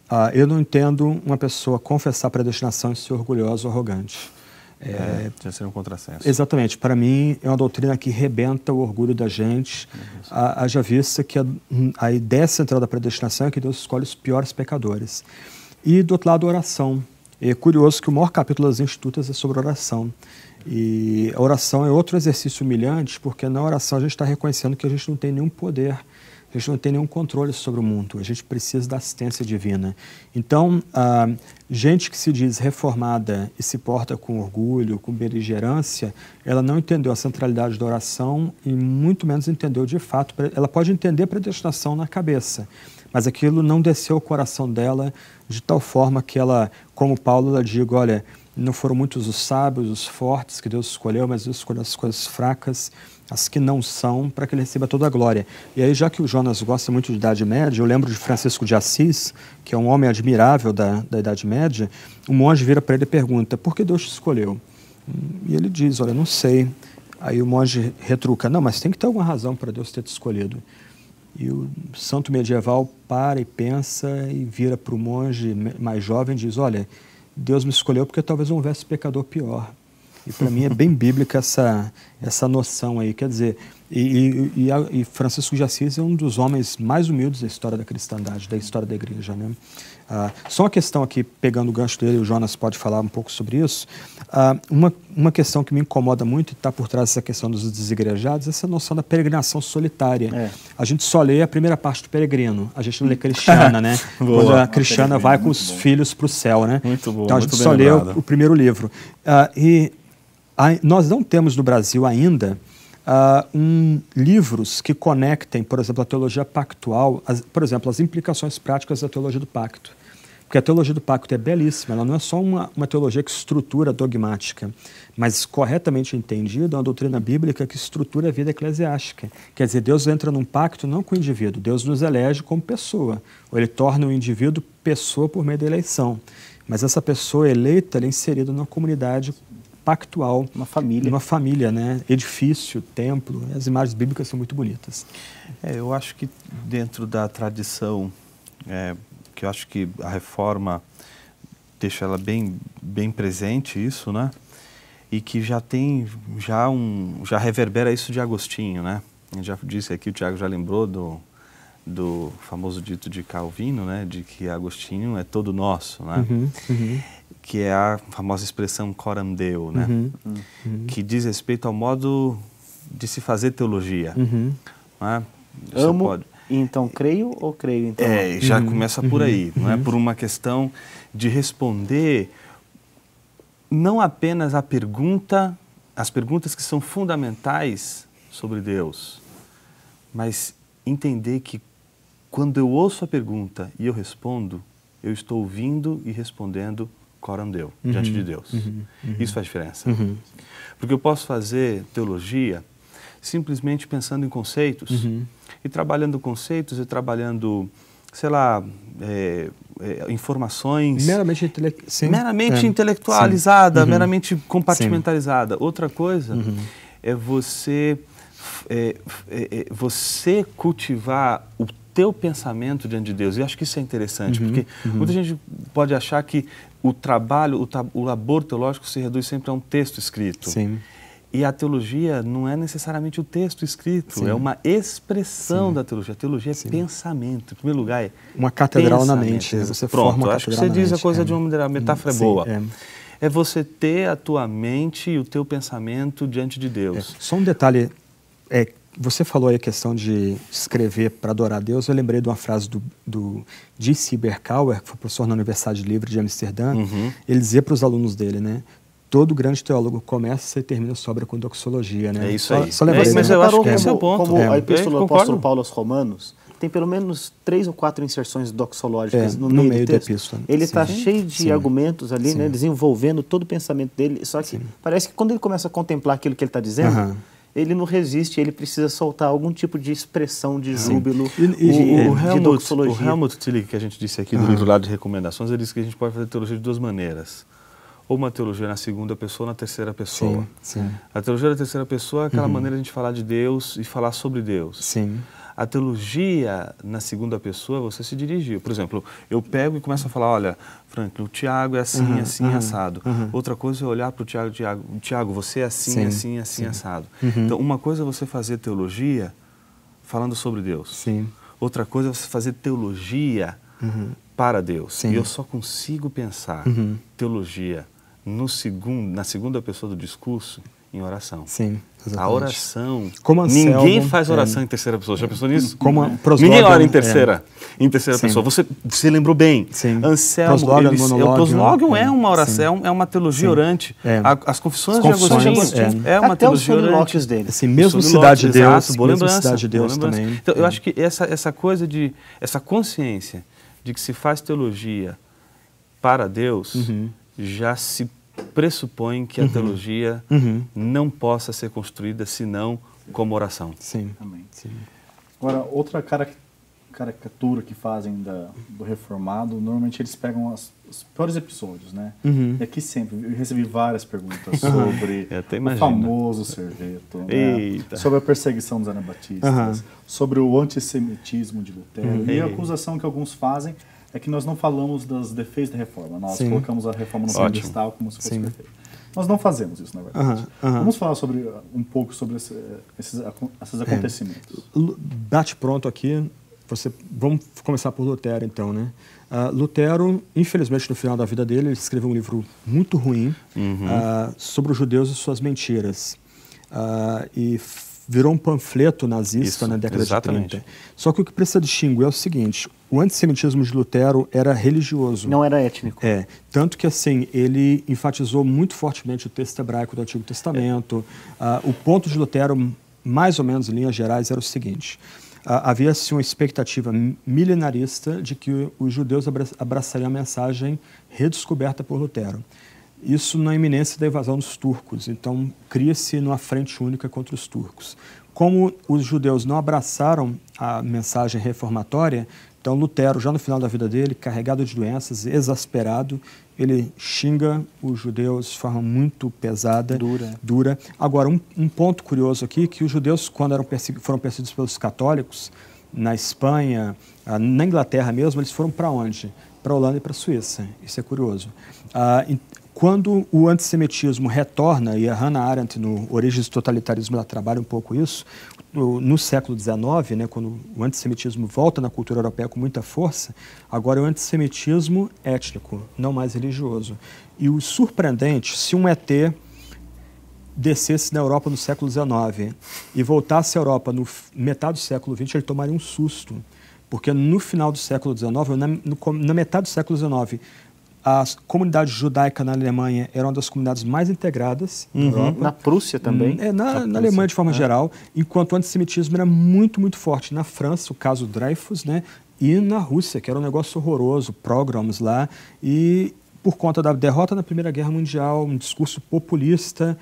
Ah, eu não entendo uma pessoa confessar predestinação e ser orgulhosa ou arrogante. É, é, já um contrassenso. Exatamente. Para mim, é uma doutrina que rebenta o orgulho da gente. Uhum. Haja vista que a, a, ideia central da predestinação é que Deus escolhe os piores pecadores. E, do outro lado, oração. É curioso que o maior capítulo das Institutas é sobre oração. E a oração é outro exercício humilhante, porque na oração a gente está reconhecendo que a gente não tem nenhum poder a gente não tem nenhum controle sobre o mundo, a gente precisa da assistência divina. Então, a gente que se diz reformada e se porta com orgulho, com beligerância, ela não entendeu a centralidade da oração e muito menos entendeu de fato. Ela pode entender a predestinação na cabeça, mas aquilo não desceu ao coração dela de tal forma que ela, como Paulo, ela diga: olha, não foram muitos os sábios, os fortes que Deus escolheu, mas Deus escolheu as coisas fracas, as que não são, para que ele receba toda a glória. E aí, já que o Jonas gosta muito de Idade Média, eu lembro de Francisco de Assis, que é um homem admirável da, da Idade Média. Um monge vira para ele e pergunta: por que Deus te escolheu? E ele diz: olha, não sei. Aí o monge retruca: não, mas tem que ter alguma razão para Deus ter te escolhido. E o santo medieval para e pensa e vira para o monge mais jovem e diz: Olha, Deus me escolheu porque talvez não houvesse pecador pior. E para mim é bem bíblica essa, essa noção aí. Quer dizer, e, e, e, Francisco de Assis é um dos homens mais humildes da história da cristandade, da história da igreja. Né? Ah, só uma questão aqui, pegando o gancho dele, o Jonas pode falar um pouco sobre isso. Ah, uma, uma questão que me incomoda muito e está por trás dessa questão dos desigrejados é essa noção da peregrinação solitária. É. A gente só lê a primeira parte do peregrino, a gente não lê Cristiana, né? Quando a Cristiana vai com os bom. filhos para o céu, né? Muito bom. Então a gente só lê o, o, primeiro livro. Ah, e a, nós não temos no Brasil ainda Uh, um, livros que conectem, por exemplo, a teologia pactual, as, por exemplo, as implicações práticas da teologia do pacto. Porque a teologia do pacto é belíssima, ela não é só uma, uma teologia que estrutura dogmática, mas corretamente entendida, é uma doutrina bíblica que estrutura a vida eclesiástica. Quer dizer, Deus entra num pacto não com o indivíduo, Deus nos elege como pessoa, ou ele torna o indivíduo pessoa por meio da eleição. Mas essa pessoa eleita ela é inserida numa comunidade pactual. Uma família. Uma família, né? Edifício, templo. As imagens bíblicas são muito bonitas. É, eu acho que dentro da tradição é, que eu acho que a reforma deixa ela bem, bem presente isso, né? E que já tem, já um, já reverbera isso de Agostinho, né? Eu já disse aqui, o Tiago já lembrou do, do famoso dito de Calvino, né? De que Agostinho é todo nosso, né? Uhum, uhum. Que é a famosa expressão coram deo, né? Uhum, uhum, que diz respeito ao modo de se fazer teologia. Uhum. Né? Amo, pode... Então, creio ou creio? Então? É, já uhum. começa por uhum, aí, uhum. não é? Uhum. Por uma questão de responder não apenas a pergunta, as perguntas que são fundamentais sobre Deus, mas entender que quando eu ouço a pergunta e eu respondo, eu estou ouvindo e respondendo coram Deu, uhum, diante de Deus. Uhum, uhum. Isso faz diferença. Uhum. Porque eu posso fazer teologia simplesmente pensando em conceitos e trabalhando conceitos e trabalhando, sei lá, é, é, informações. Meramente, intele sim. meramente é. intelectualizada, uhum. meramente compartimentalizada. Sim. Outra coisa uhum. é você. É, é, é, você cultivar o teu pensamento diante de Deus. E acho que isso é interessante, uhum, porque uhum. muita gente pode achar que o trabalho, o, o labor teológico se reduz sempre a um texto escrito. Sim. E a teologia não é necessariamente o texto escrito, Sim. é uma expressão Sim. da teologia. A teologia é Sim. pensamento. Em primeiro lugar, é uma catedral na mente. Né? Você Pronto, forma acho que você diz mente. a coisa é. de uma maneira, a metáfora é boa. É. é. você ter a tua mente e o teu pensamento diante de Deus. É. Só um detalhe, é, você falou aí a questão de escrever para adorar a Deus. Eu lembrei de uma frase do, do D. Berkauer, que foi professor na Universidade Livre de Amsterdã. Uhum. Ele dizia para os alunos dele, né? todo grande teólogo começa e termina sua obra com doxologia, né? É isso aí. Só, só é, mas eu acho que é esse é o ponto. Como é. a epístola do apóstolo Paulo aos Romanos, tem pelo menos três ou quatro inserções doxológicas é, no, meio, no meio do texto. Da epístola. Ele está cheio de Sim. argumentos ali, né, Sim. né, desenvolvendo todo o pensamento dele. Só que Sim. parece que quando ele começa a contemplar aquilo que ele está dizendo, ele não resiste, ele precisa soltar algum tipo de expressão de júbilo, e, o, e, o, de doxologia. O Helmut Tillich, que a gente disse aqui no do livro lá de recomendações, ele disse que a gente pode fazer teologia de duas maneiras ou uma teologia na segunda pessoa ou na terceira pessoa. Sim, sim. A teologia da terceira pessoa é aquela uhum. maneira de a gente falar de Deus e falar sobre Deus. Sim. A teologia na segunda pessoa é você se dirigir. Por exemplo, eu pego e começo a falar, olha, Franklin, o Tiago é assim, uhum, assim, uhum, assado. Uhum. Outra coisa é olhar para o Tiago, Tiago, Tiago, você é assim, sim, assim, assim, sim. assado. Uhum. Então, uma coisa é você fazer teologia falando sobre Deus. Sim. Outra coisa é você fazer teologia uhum. para Deus. E eu só consigo pensar uhum. teologia no segundo, na segunda pessoa do discurso em oração. Sim. Exatamente. A oração. Como Anselmo, ninguém faz é. oração é, em terceira pessoa. Já pensou nisso? Como Proslogan, ninguém ora em é. terceira, é, em terceira sim. pessoa. Você, se lembrou bem. Sim. Anselmo, proslogan, eles, monologium, o proslogan é, é uma oração, sim. é uma teologia orante. as confissões, confissões de Agostinho é, uma Até teologia orante. dele. Assim, mesmo Cidade de Deus, exato, boa lembrança, Cidade de Deus também. Então, eu acho que essa, essa coisa de essa consciência de que se faz teologia para Deus uhum. já se pressupõe que a uhum. teologia uhum. não possa ser construída senão como oração. Sim. Sim. Agora, outra cara, caricatura que fazem da, do reformado, normalmente eles pegam as, os piores episódios, né? Uhum. E aqui sempre, eu recebi várias perguntas uhum. sobre é, o famoso Serveto, né? sobre a perseguição dos anabatistas, sobre o antissemitismo de Lutero e a uhum. acusação que alguns fazem é que nós não falamos das defeitos da reforma. Nós Sim. colocamos a reforma no pedestal como se fosse Sim. perfeito. Nós não fazemos isso, na verdade. Vamos falar sobre, uh, um pouco sobre esse, uh, esses, esses é. acontecimentos. É. Bate pronto aqui. Você, vamos começar por Lutero, então, né? Uh, Lutero, infelizmente, no final da vida dele, ele escreveu um livro muito ruim uhum. uh, sobre os judeus e suas mentiras. Uh, e virou um panfleto nazista isso, na década exatamente. de 30. Só que o que precisa distinguir é o seguinte: o antissemitismo de Lutero era religioso. Não era étnico. É. Tanto que, assim, ele enfatizou muito fortemente o texto hebraico do Antigo Testamento. É. Uh, o ponto de Lutero, mais ou menos em linhas gerais, era o seguinte. Uh, ah, Havia-se assim, uma expectativa milenarista de que os judeus abraçariam a mensagem redescoberta por Lutero. Isso na iminência da invasão dos turcos. Então, cria-se uma frente única contra os turcos. Como os judeus não abraçaram a mensagem reformatória, então, Lutero, já no final da vida dele, carregado de doenças, exasperado, ele xinga os judeus de forma muito pesada, dura. dura. Agora, um, um ponto curioso aqui, que os judeus, quando eram persegu foram perseguidos pelos católicos, na Espanha, ah, na Inglaterra mesmo, eles foram para onde? Para a Holanda e para a Suíça. Isso é curioso. Ah, quando o antissemitismo retorna, e a Hannah Arendt, no Origens do Totalitarismo, ela trabalha um pouco isso, no, no século XIX, né, quando o antissemitismo volta na cultura europeia com muita força, agora é o antissemitismo étnico, não mais religioso. E o surpreendente, se um ET descesse na Europa no século XIX e voltasse à Europa no metade do século XX, ele tomaria um susto. Porque no final do século XIX, na, no, na metade do século XIX, a comunidade judaica na Alemanha era uma das comunidades mais integradas uhum. na Prússia também? Hum, é, na, na, Alemanha de forma é. geral, enquanto o antissemitismo era muito, muito forte na França, o caso Dreyfus, né? E na Rússia, que era um negócio horroroso, programas lá. E por conta da derrota na Primeira Guerra Mundial, um discurso populista,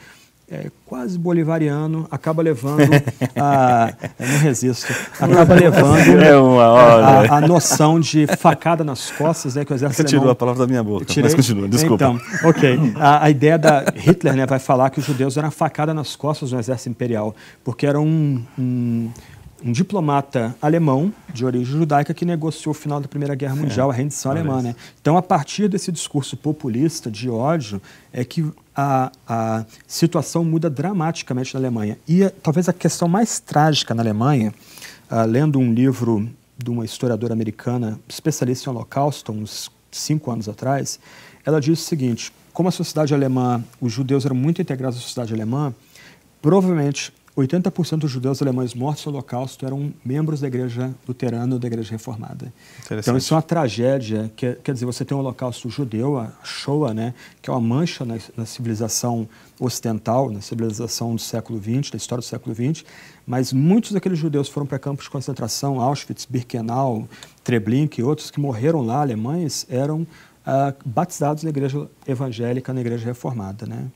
é, quase bolivariano, acaba levando a. não resisto. Acaba levando é a, a, noção de facada nas costas, né, que o exército. Você tirou a palavra da minha boca, mas continua, desculpa. Então, ok. A, a, ideia da. Hitler né, vai falar que os judeus eram facada nas costas do exército imperial, porque era um, um um diplomata alemão de origem judaica que negociou o final da Primeira Guerra é, Mundial, é, a rendição alemã. Né? Então, a partir desse discurso populista de ódio, é que a, a situação muda dramaticamente na Alemanha. E eh, talvez a questão mais trágica na Alemanha, uh, lendo um livro de uma historiadora americana especialista em Holocausto, uns cinco anos atrás, ela diz o seguinte: como a sociedade alemã, os judeus eram muito integrados à sociedade alemã, provavelmente 80% dos judeus alemães mortos no Holocausto eram membros da Igreja Luterana ou da Igreja Reformada. Então, isso é uma tragédia. Que, é, quer dizer, você tem o um Holocausto judeu, a Shoah, né, que é uma mancha na, na civilização ocidental, na civilização do século XX, da história do século XX, mas muitos daqueles judeus foram para campos de concentração, Auschwitz, Birkenau, Treblinka e outros que morreram lá, alemães, eram ah, batizados na igreja evangélica, na igreja reformada, né?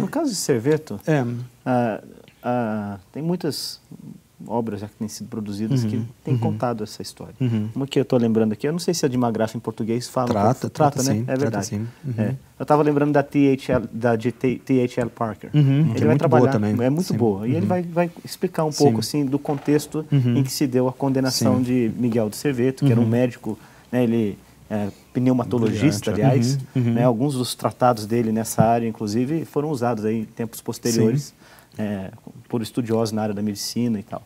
no caso de Serveto, é, ah, ah, tem muitas obras já que têm sido produzidas uhum, que têm uhum. contado essa história. Uhum. Uma que eu estou lembrando aqui, eu não sei se a é de Magrafa em português fala. Trata, trata, trata né? Sim, é verdade. Sim. É. Uhum. Eu estava lembrando da THL, da de THL Parker. Uhum. ele é vai trabalhar, também. é muito sim. boa. E ele uhum. vai, vai explicar um pouco assim do contexto em que se deu a condenação de Miguel de Cerveto, que era um médico, né, ele é, pneumatologista, aliás, é. né, alguns dos tratados dele nessa área, inclusive, foram usados aí em tempos posteriores é, por estudiosos na área da medicina e tal.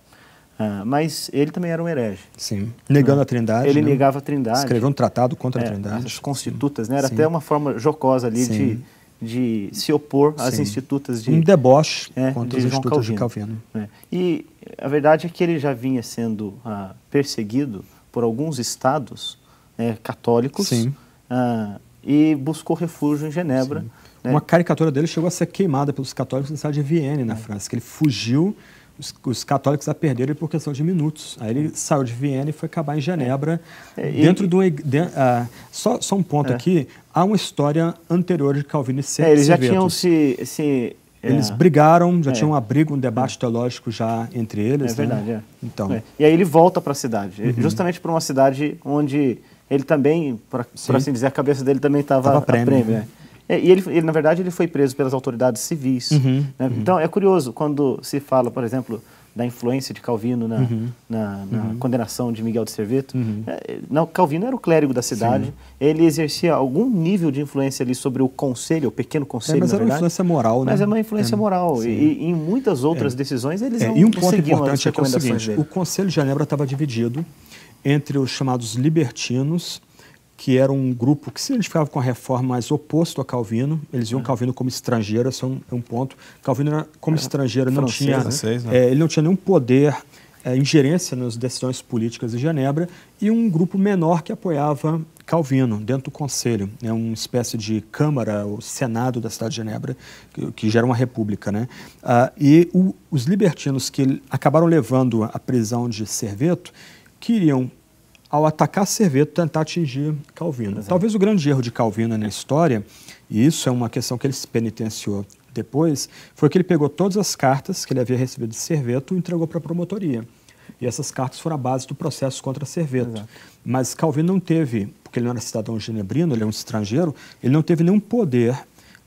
Ah, mas ele também era um herege. Sim. Negando né? a Trindade. Ele né? negava a Trindade. Escreveu um tratado contra é, a Trindade. As constitutas, né? Era Sim. até uma forma jocosa ali de, de se opor às Sim. institutas de. Um deboche é, contra de as institutas Calvino. de Calvino. É. E a verdade é que ele já vinha sendo ah, perseguido por alguns estados é, católicos. Sim. Ah, e buscou refúgio em Genebra. Sim. Né? Uma caricatura dele chegou a ser queimada pelos católicos na cidade de Viena, na é. França, que ele fugiu, os, os, católicos a perderam por questão de minutos. Aí ele é. saiu de Viena e foi acabar em Genebra. É. é e, dentro e, de um. De, uh, ah, só, só um ponto é. aqui: há uma história anterior de Calvino e É, eles já tinham se. se é. eles brigaram, já tinham um abrigo, um debate teológico já entre eles. É né? verdade, né? Então. E aí ele volta para a cidade, uhum. justamente para uma cidade onde ele também, por assim dizer, a cabeça dele também estava a prêmio. prêmio né? né? É, e ele, ele, na verdade, ele foi preso pelas autoridades civis. Uhum, né? uhum. Então, é curioso quando se fala, por exemplo, da influência de Calvino na, uhum, na, na uhum. condenação de Miguel de Cerveto. Uhum. É, não, Calvino era o clérigo da cidade. Sim. Ele exercia algum nível de influência ali sobre o conselho, o pequeno é, conselho, é, mas era verdade, uma influência moral, né? Mas é uma influência é, moral. E, e, em muitas outras é. decisões, eles não E um ponto importante é que o seguinte, dele. o Conselho de Genebra estava dividido entre os chamados libertinos que era um grupo que se identificava com a reforma mais oposto a Calvino. Eles viam hum. Calvino como estrangeiro, esse é um, é ponto. Calvino, era, como estrangeiro, não tinha, né? né? é, ele não tinha nenhum poder, é, ingerência nas decisões políticas de Genebra, e um grupo menor que apoiava Calvino, dentro do Conselho, é né, uma espécie de Câmara, o Senado da cidade de Genebra, que, que gera uma república. Né? Ah, e o, os libertinos que acabaram levando a prisão de Serveto queriam ao atacar Serveto, tentar atingir Calvino. Exato. Talvez o grande erro de Calvino na é. história, e isso é uma questão que ele se penitenciou depois, foi que ele pegou todas as cartas que ele havia recebido de Serveto e entregou para a promotoria. E essas cartas foram a base do processo contra Serveto. Exato. Mas Calvino não teve, porque ele não era cidadão genebrino, ele é um estrangeiro, ele não teve nenhum poder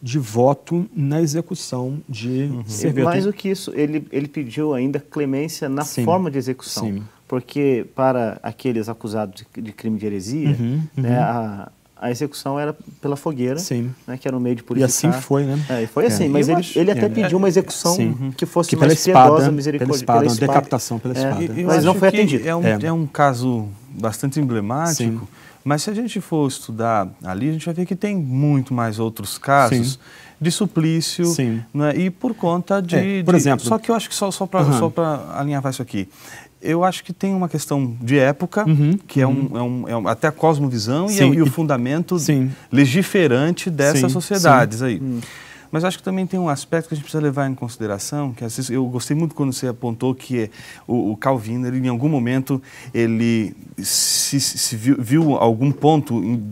de voto na execução de uhum. E Mais do que isso, ele, ele pediu ainda clemência na sim, forma de execução. Sim porque para aqueles acusados de, de crime de heresia, uhum, uhum. Né, a, a execução era pela fogueira, né, que era um meio de purificar. E assim foi, né? É, foi é. assim, é, mas ele, acho, ele é até é, pediu uma execução que fosse que mais espada, piedosa, misericordiosa. Pela espada, pela espada. decapitação pela é, espada. mas não foi atendido. É um, é. um caso bastante emblemático, Sim. mas se a gente for estudar ali, a gente vai ver que tem muito mais outros casos Sim. de suplício Sim. Né, e por conta de... Por de, exemplo... Só que eu acho que só, só para uhum. alinhavar isso aqui, eu acho que tem uma questão de época, uhum, que é, uhum. um, é, um, é, um, até a cosmovisão e, é e, o fundamento sim. legiferante dessas sim, sociedades aí. Hum. Mas acho que também tem um aspecto que a gente precisa levar em consideração, que eu gostei muito quando você apontou que o, o Calvino, ele, em algum momento, ele se, se viu, viu, algum ponto em,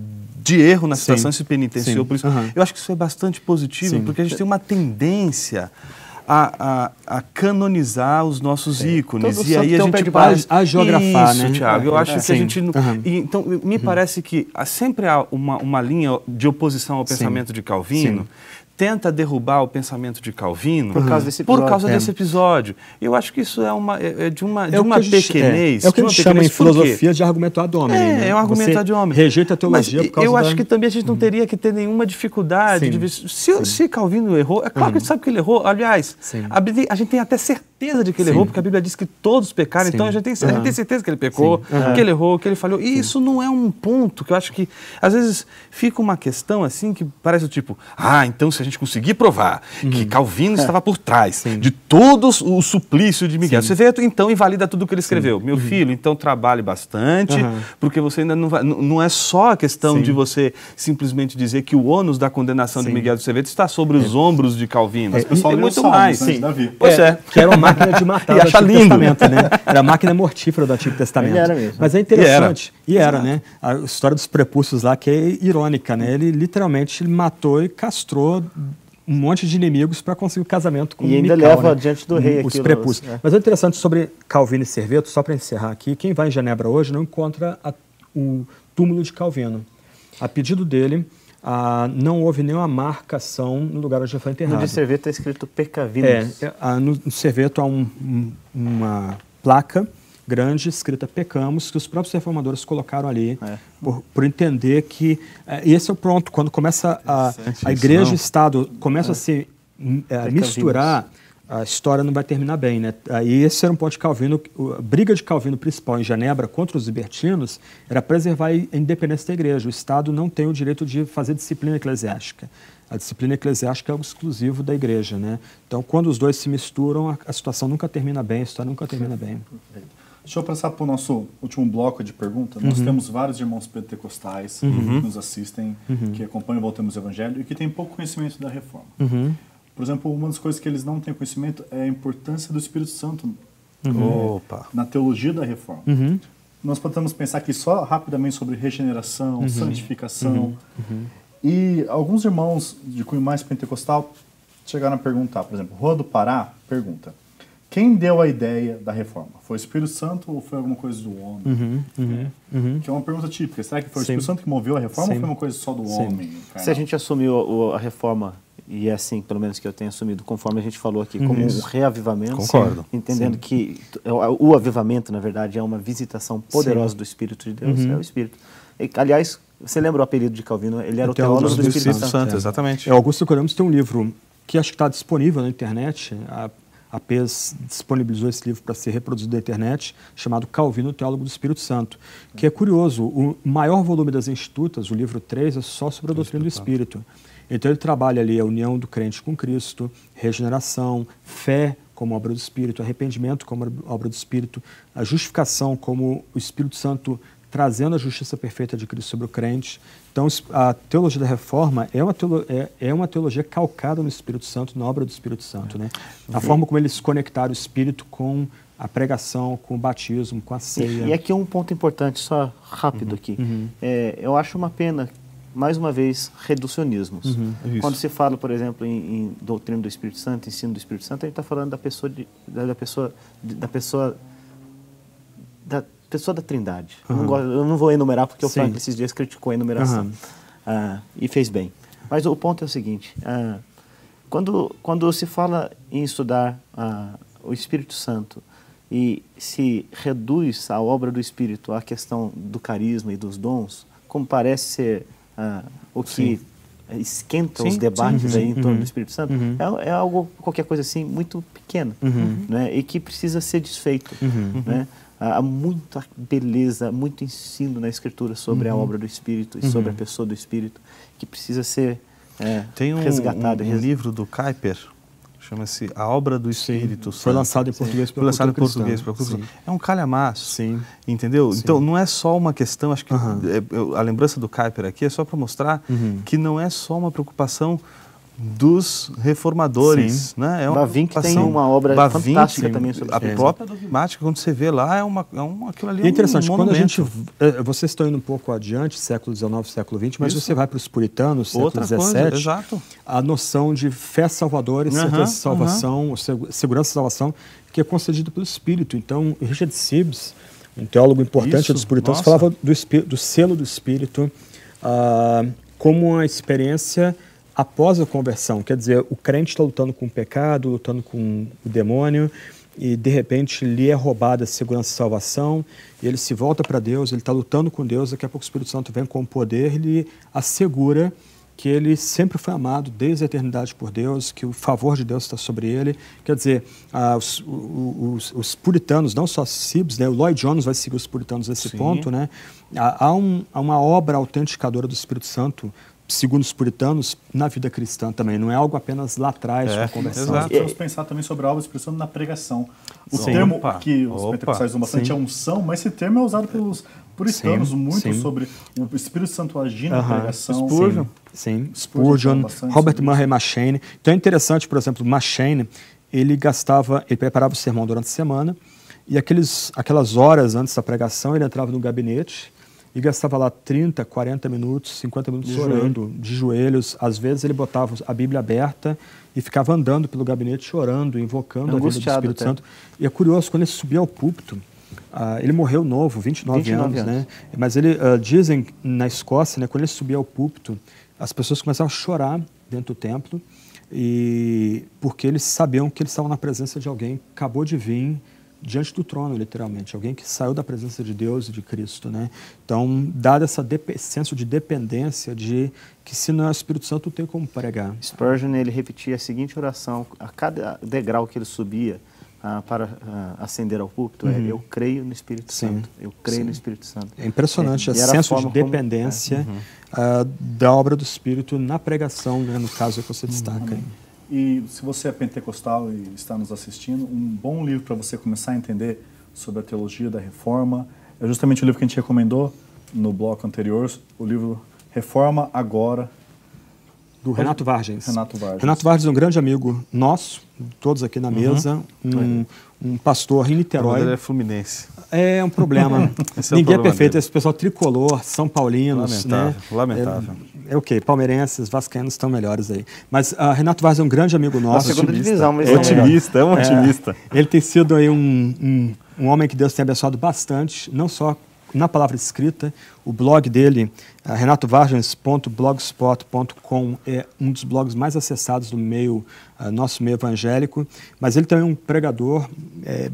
de erro na situação e se penitenciou por isso. Eu acho que isso é bastante positivo, porque a gente tem uma tendência a, a, a canonizar os nossos ícones. Todo e aí a gente passa a geografar, Isso, né? Thiago, eu é, acho é. que Sim. a gente uhum. e, então me uhum. parece que sempre há uma, uma linha de oposição ao pensamento Sim. de Calvino tenta derrubar o pensamento de Calvino por causa desse episódio. Por causa é. desse episódio. Eu acho que isso é, uma, é, é de uma, é de é uma pequenez. É, é o que a gente chama em filosofia de argumento ad hominem. É, né? é um argumento Você ad hominem. Rejeita a teologia Mas por causa Eu acho da... que também a gente não teria que ter nenhuma dificuldade. Sim, de... se, sim. se Calvino errou, é claro que a gente uhum. sabe que ele errou. Aliás, a, a, gente tem até certeza de que ele sim. errou, porque a Bíblia diz que todos pecaram. Então a gente, tem, uhum. a gente tem uhum. certeza que ele pecou, uhum. que ele errou, que ele falhou. E isso não é um ponto que eu acho que, às vezes, fica uma questão assim que parece o tipo, ah, então se a gente gente conseguir provar uhum. que Calvino é. estava por trás Sim. de todo o suplício de Miguel Sim. então invalida tudo que ele escreveu. Sim. Meu uhum. filho, então trabalhe bastante, uhum. porque você ainda não vai. Não é só a questão de você simplesmente dizer que o ônus da condenação de Miguel de está sobre é. os ombros de Calvino. É. Mas, tem muito mais. Né, Davi. Pois é, é. Que era uma máquina de matar e do Antigo lindo. Testamento, né? Era a máquina mortífera do Antigo Testamento. Mas é interessante e Exato. era, né? A história dos prepúcios lá, que é irônica, né? Ele literalmente matou e castrou um monte de inimigos para conseguir o casamento com e o E ainda Mical, leva né? diante do rei aqui. Os prepúcios. Né? É. Mas é interessante sobre Calvino e Serveto, só para encerrar aqui, quem vai em Genebra hoje não encontra a, o túmulo de Calvino. A pedido dele, não houve nenhuma marcação no lugar onde foi enterrado. No de Serveto está escrito Percavinos. É, é no, Cerveto Serveto há um, um, uma placa grande escrita Pecamos, que os próprios reformadores colocaram ali, é. por, por, entender que é, esse é o ponto, quando começa a, a igreja e o Estado começam é. a se hum, eh, misturar, a história não vai terminar bem. Né? E esse era um ponto de Calvino, a briga de Calvino principal em Genebra contra os libertinos era preservar a independência da igreja. O Estado não tem o direito de fazer disciplina eclesiástica. A disciplina eclesiástica é algo exclusivo da igreja, né? Então, quando os dois se misturam, a, a situação nunca termina bem, a história nunca termina bem. Deixa eu passar para o nosso último bloco de perguntas. Uhum. Nós temos vários irmãos pentecostais uhum. que nos assistem, uhum. que acompanham o Voltemos ao Evangelho e que têm pouco conhecimento da reforma. Uhum. Por exemplo, uma das coisas que eles não têm conhecimento é a importância do Espírito Santo uhum. na teologia da reforma. Uhum. Nós podemos pensar aqui só rapidamente sobre regeneração, santificação. E alguns irmãos de cunho mais pentecostal chegaram a perguntar, por exemplo, Rua do Pará pergunta. Quem deu a ideia da reforma? Foi o Espírito Santo ou foi alguma coisa do homem? Uhum, uhum, é. uhum. Que é uma pergunta típica. Será que foi o Espírito Santo que moveu a reforma ou foi uma coisa só do homem? Cara? Se a gente assumiu a reforma, e é assim, pelo menos que eu tenho assumido, conforme a gente falou aqui, como Isso. Uhum. um reavivamento. Concordo. Entendendo que é o avivamento, na verdade, é uma visitação poderosa do Espírito de Deus. Uhum. É o Espírito. E, aliás, você lembra o apelido de Calvino? Ele era o teólogo, teólogo do, do Espírito, Santo. Santo. Exatamente. É, é Augusto Coramos tem um livro que acho que está disponível na internet, a a PES disponibilizou esse livro para ser reproduzido na internet, chamado Calvino, Teólogo do Espírito Santo, que é curioso, o maior volume das Institutas, o livro 3, é só sobre a doutrina do Espírito. Então ele trabalha ali a união do crente com Cristo, regeneração, fé como obra do Espírito, arrependimento como obra do Espírito, a justificação como o Espírito Santo trazendo a justiça perfeita de Cristo sobre o crente. Então, a teologia da reforma é uma teologia, é, é, uma teologia calcada no Espírito Santo, na obra do Espírito Santo. Né? É. A forma como eles conectaram o Espírito com a pregação, com o batismo, com a ceia. E, e aqui um ponto importante, só rápido uhum. aqui. Uhum. É, eu acho uma pena mais uma vez, reducionismos. Uhum, é Quando se fala, por exemplo, em, em, doutrina do Espírito Santo, ensino do Espírito Santo, a gente está falando da pessoa, de, da, pessoa, de, da pessoa, da, pessoa da Trindade. Uhum. Eu, não gosto, eu, não vou enumerar porque o Frank esses dias criticou a enumeração uhum. uh, e fez bem. Mas o ponto é o seguinte: uh, quando quando se fala em estudar uh, o Espírito Santo e se reduz a obra do Espírito à questão do carisma e dos dons, como parece ser o que sim. esquenta sim, os debates sim, aí em torno uhum. do Espírito Santo, uhum. é, é, algo qualquer coisa assim muito pequena, uhum. né? E que precisa ser desfeito, uhum. né? há muita beleza, muito ensino na Escritura sobre uhum. a obra do Espírito e uhum. sobre a uhum. pessoa do Espírito que precisa ser é, Tem um, resgatado. Tem um, um livro do Kuyper, chama-se A Obra do Espírito Sim. Foi lançado em português pela Foi lançado em português pela É um calhamaço. Sim. Entendeu? Sim. Então, não é só uma questão, acho que é, a lembrança do Kuyper aqui é só para mostrar uhum. que não é só uma preocupação dos reformadores. Sim. Né? É uma Bavinck tem assim, uma obra Bavinck, fantástica também sobre a isso. própria dogmática, quando você vê lá, é, uma, é uma aquilo ali é, é interessante, um quando a gente... É, é, vocês estão indo um pouco adiante, século XIX, século XX, mas isso. você vai para os puritanos, Outra século XVII, exato. a noção de fé salvadora e certeza de salvação, segurança e salvação, que é concedida pelo Espírito. Então, Richard Sibbes, um teólogo importante isso, dos puritanos, nossa. falava do, do, selo do Espírito ah, como uma experiência após a conversão. Quer dizer, o crente está lutando com o pecado, lutando com o demônio, e de repente lhe é roubada a segurança e salvação, e ele se volta para Deus, ele está lutando com Deus, daqui a pouco o Espírito Santo vem com o poder, lhe assegura que ele sempre foi amado desde a eternidade por Deus, que o favor de Deus está sobre ele. Quer dizer, ah, os, os, os, puritanos, não só Sibs, né? o Lloyd Jones vai seguir os puritanos nesse Sim. ponto, né? há, um, há uma obra autenticadora do Espírito Santo segundo os puritanos, na vida cristã também. Não é algo apenas lá atrás, é, conversão. Exato. Temos é, pensar também sobre a obra expressando na pregação. O sim, termo opa, que os opa, pentecostais usam bastante sim. é unção, mas esse termo é usado pelos puritanos sim, muito sobre o Espírito Santo agindo uh -huh. na pregação. Spurgeon. Sim, Spurgeon, Spurgeon Robert Murray Machane. Então é interessante, por exemplo, Machane, ele gastava, ele preparava o sermão durante a semana e aqueles, aquelas horas antes da pregação ele entrava no gabinete e gastava lá 30, 40 minutos, 50 minutos de joelho. de joelhos. Às vezes ele botava a Bíblia aberta e ficava andando pelo gabinete chorando, invocando Angustiado a vida do Espírito até. Santo. E é curioso, quando ele subia ao púlpito, uh, ele morreu novo, 29, 29 anos, anos, né? Mas ele, uh, dizem na Escócia, né, quando ele subia ao púlpito, as pessoas começavam a chorar dentro do templo e porque eles sabiam que eles estavam na presença de alguém, acabou de vir, diante do trono, literalmente, alguém que saiu da presença de Deus e de Cristo, né? Então, dado esse senso de dependência de que se não é o Espírito Santo, não tem como pregar. Spurgeon, ele repetia a seguinte oração a cada degrau que ele subia ah, para ah, ascender ao púlpito, é, uhum. é, eu creio no Espírito Sim. Santo, eu creio Sim. no Espírito Santo. É impressionante, é, esse senso de dependência como... é. uhum. Ah, da obra do Espírito na pregação, né? no caso que você uhum. destaca. Uhum. E se você é pentecostal e está nos assistindo, um bom livro para você começar a entender sobre a teologia da reforma é justamente o livro que a gente recomendou no bloco anterior, o livro Reforma Agora, do Renato Vargens. Renato Vargens. Renato Vargens é um grande amigo nosso, todos aqui na uhum. mesa, uhum. um, um, pastor em Niterói. Ele é fluminense. É um problema. É Ninguém é, perfeito, dele. esse pessoal tricolor, São Paulinos. Né? Lamentável, né? lamentável. É, é o okay, palmeirenses, vascaínos estão melhores aí. Mas uh, Renato Vargas é um grande amigo nosso. Na segunda divisão, mas é, é otimista, é um é. otimista. Ele tem sido aí um, um um homem que Deus tem abençoado bastante, não só na palavra escrita. O blog dele, eh, renatovargas.blogspot.com, é um dos blogs mais acessados do meio, eh, nosso meio evangélico. Mas ele também é um pregador é,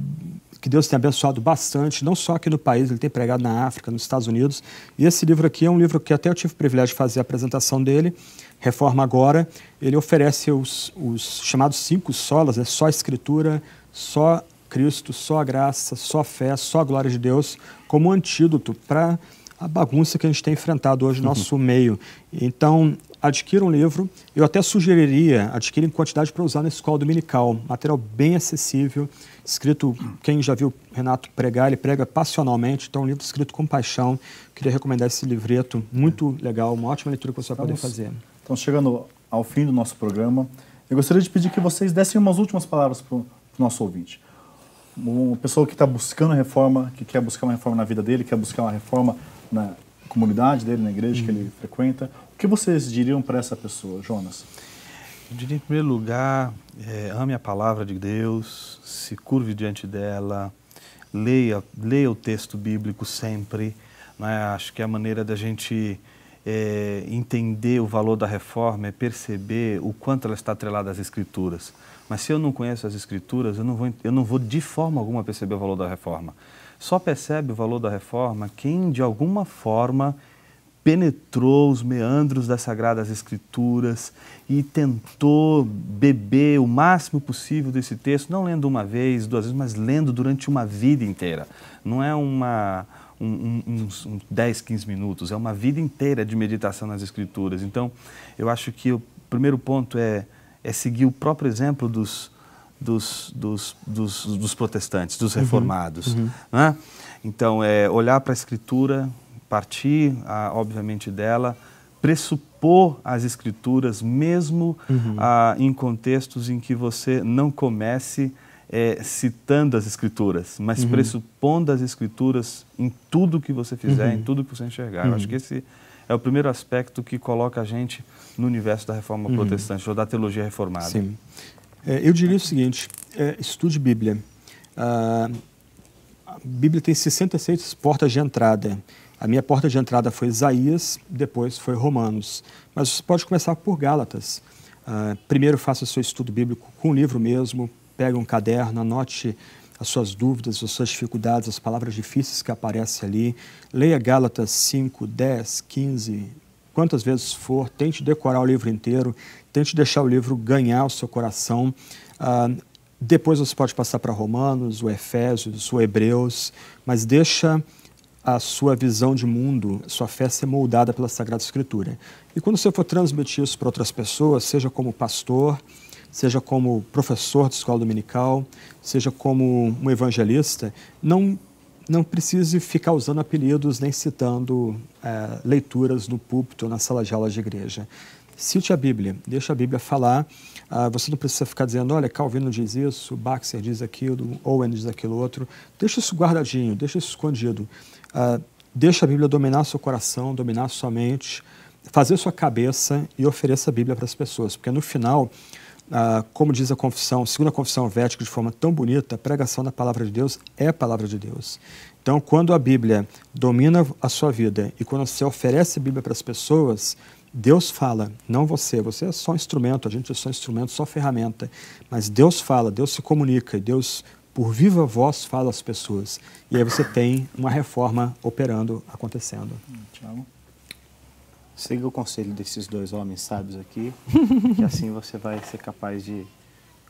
que Deus tem abençoado bastante, não só aqui no país, ele tem pregado na África, nos Estados Unidos. E esse livro aqui é um livro que até eu tive o privilégio de fazer a apresentação dele, Reforma Agora. Ele oferece os, os chamados cinco solas, é só Escritura, só Cristo, só a graça, só a fé, só a glória de Deus, como antídoto para a bagunça que a gente tem enfrentado hoje no uhum. nosso uhum. meio. Então, adquira um livro. Eu até sugeriria adquirir em quantidade para usar na escola dominical. Material bem acessível, escrito, quem já viu Renato pregar, ele prega passionalmente. Então, um livro escrito com paixão. Queria recomendar esse livreto, muito legal, uma ótima leitura que você vai poder fazer. Então, chegando ao fim do nosso programa, eu gostaria de pedir que vocês dessem umas últimas palavras para o nosso ouvinte uma pessoa que está buscando reforma, que quer buscar uma reforma na vida dele, quer buscar uma reforma na comunidade dele, na igreja uhum. que ele uhum. frequenta, o que vocês diriam para essa pessoa, Jonas? Eu diria, em primeiro lugar, é, ame a palavra de Deus, se curve diante dela, leia, leia o texto bíblico sempre. Né? Acho que a maneira da gente é, entender o valor da reforma é perceber o quanto ela está atrelada às Escrituras. Mas se eu não conheço as escrituras, eu não vou, eu não vou de forma alguma perceber o valor da reforma. Só percebe o valor da reforma quem, de alguma forma, penetrou os meandros das Sagradas Escrituras e tentou beber o máximo possível desse texto, não lendo uma vez, duas vezes, mas lendo durante uma vida inteira. Não é uma, um, um, um 10, 15 minutos, é uma vida inteira de meditação nas Escrituras. Então, eu acho que o primeiro ponto é é seguir o próprio exemplo dos, dos, dos, dos, dos protestantes, dos uhum. reformados. Uhum. Uhum. Né? Então, é olhar para a Escritura, partir, a, obviamente, dela, pressupor as Escrituras, mesmo uhum. a, em contextos em que você não comece é, citando as Escrituras, mas uhum. pressupondo as Escrituras em tudo que você fizer, em uhum. tudo que você enxergar. Eu acho que esse é o primeiro aspecto que coloca a gente no universo da reforma uhum. protestante, ou da teologia reformada. Sim. É, eu diria o seguinte: é, estude Bíblia. a Bíblia tem 66 portas de entrada. A minha porta de entrada foi Isaías, depois foi Romanos. Mas você pode começar por Gálatas. Ah, primeiro faça seu estudo bíblico com o livro mesmo, pegue um caderno, anote as suas dúvidas, as suas dificuldades, as palavras difíceis que aparecem ali. Leia Gálatas 5, 10, 15, quantas vezes for, tente decorar o livro inteiro, tente deixar o livro ganhar o seu coração. Ah, depois você pode passar para Romanos, o Efésios, o Hebreus, mas deixa a sua visão de mundo, sua fé ser moldada pela Sagrada Escritura. E quando você for transmitir isso para outras pessoas, seja como pastor, seja como professor de escola dominical, seja como um evangelista, não, não precise ficar usando apelidos nem citando é, leituras no púlpito, na sala de aula de igreja. Cite a Bíblia, deixa a Bíblia falar. Ah, você não precisa ficar dizendo, olha, Calvino diz isso, Baxter diz aquilo, Owen diz aquilo outro. Deixa isso guardadinho, deixa isso escondido. Ah, deixa a Bíblia dominar seu coração, dominar sua mente, fazer sua cabeça e ofereça a Bíblia para as pessoas. Porque no final, ah, como diz a confissão, segundo a confissão vética de forma tão bonita, a pregação da palavra de Deus é a palavra de Deus. Então, quando a Bíblia domina a sua vida e quando você oferece a Bíblia para as pessoas, Deus fala, não você, você é só um instrumento, a gente é só um instrumento, só ferramenta, mas Deus fala, Deus se comunica, Deus por viva voz fala às pessoas. E aí você tem uma reforma operando, acontecendo. Hum, tchau. Siga o conselho desses dois homens sábios aqui, que assim você vai ser capaz de,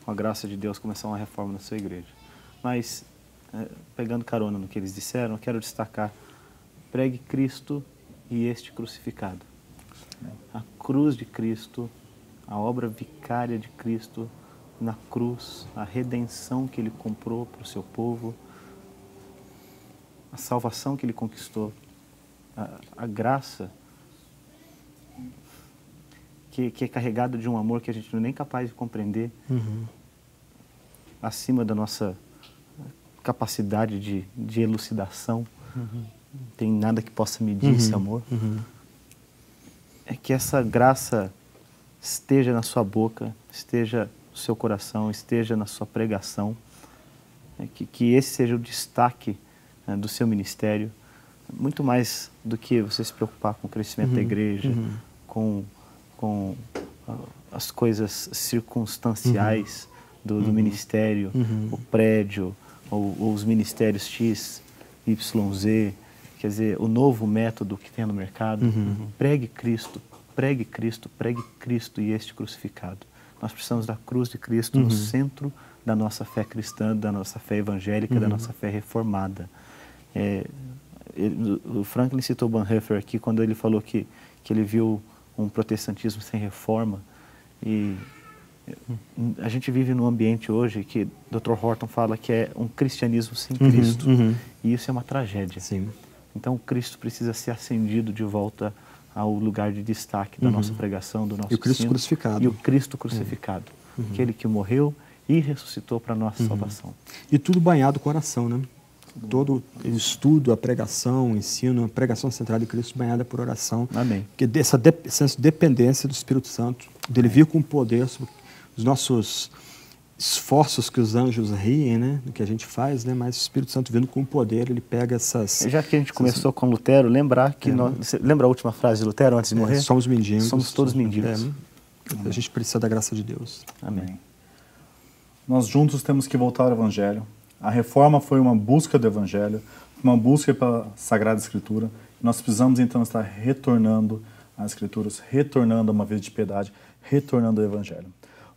com a graça de Deus, começar uma reforma na sua igreja. Mas, é, pegando carona no que eles disseram, eu quero destacar: pregue Cristo e este crucificado. A cruz de Cristo, a obra vicária de Cristo na cruz, a redenção que ele comprou para o seu povo, a salvação que ele conquistou, a, a graça que, que é carregado de um amor que a gente não é nem capaz de compreender, uhum. acima da nossa capacidade de, de elucidação. Uhum. Não tem nada que possa medir uhum. esse amor. Uhum. É que essa graça esteja na sua boca, esteja no seu coração, esteja na sua pregação. É que, que esse seja o destaque né, do seu ministério, muito mais do que você se preocupar com o crescimento uhum, da igreja, uhum. com com ah, as coisas circunstanciais uhum. do, do uhum. ministério, uhum. o prédio, ou, ou, os ministérios X, Y, Z, quer dizer, o novo método que tem no mercado. Uhum. Uhum. Pregue Cristo, pregue Cristo, pregue Cristo e este crucificado. Nós precisamos da cruz de Cristo no uhum. centro da nossa fé cristã, da nossa fé evangélica, da nossa fé reformada. É, ele, o Franklin citou Bonhoeffer aqui quando ele falou que, que ele viu um protestantismo sem reforma. E hum, a gente vive num ambiente hoje que Dr. Horton fala que é um cristianismo sem uhum, Cristo. Uhum. E isso é uma tragédia. Sim. Então, Cristo precisa ser acendido de volta ao lugar de destaque da uhum. nossa pregação, do nosso E o Cristo ensino, crucificado. E o Cristo crucificado. Uhum. Uhum. Aquele que morreu e ressuscitou para a nossa salvação. E tudo banhado coração, né? todo o estudo, a pregação, o ensino, a pregação central em Cristo banhada por oração. Amém. Que dessa de, dependência do Espírito Santo, dele Amém. vir com poder sobre os nossos esforços que os anjos riem, né, do que a gente faz, né, mas o Espírito Santo vindo com poder, ele pega essas é, Já que a gente começou com Lutero, lembrar que é, nós, lembra a última frase de Lutero antes de é, morrer? É, somos mendigos. Somos todos mendigos. É, a gente precisa da graça de Deus. Amém. Nós juntos temos que voltar ao evangelho, a reforma foi uma busca do Evangelho, uma busca pela Sagrada Escritura. Nós precisamos então estar retornando às Escrituras, retornando a uma vida de piedade, retornando ao Evangelho.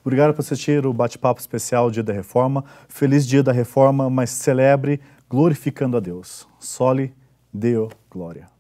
Obrigado por assistir o bate-papo especial Dia da Reforma. Feliz Dia da Reforma, mas celebre glorificando a Deus. Soli Deo Glória.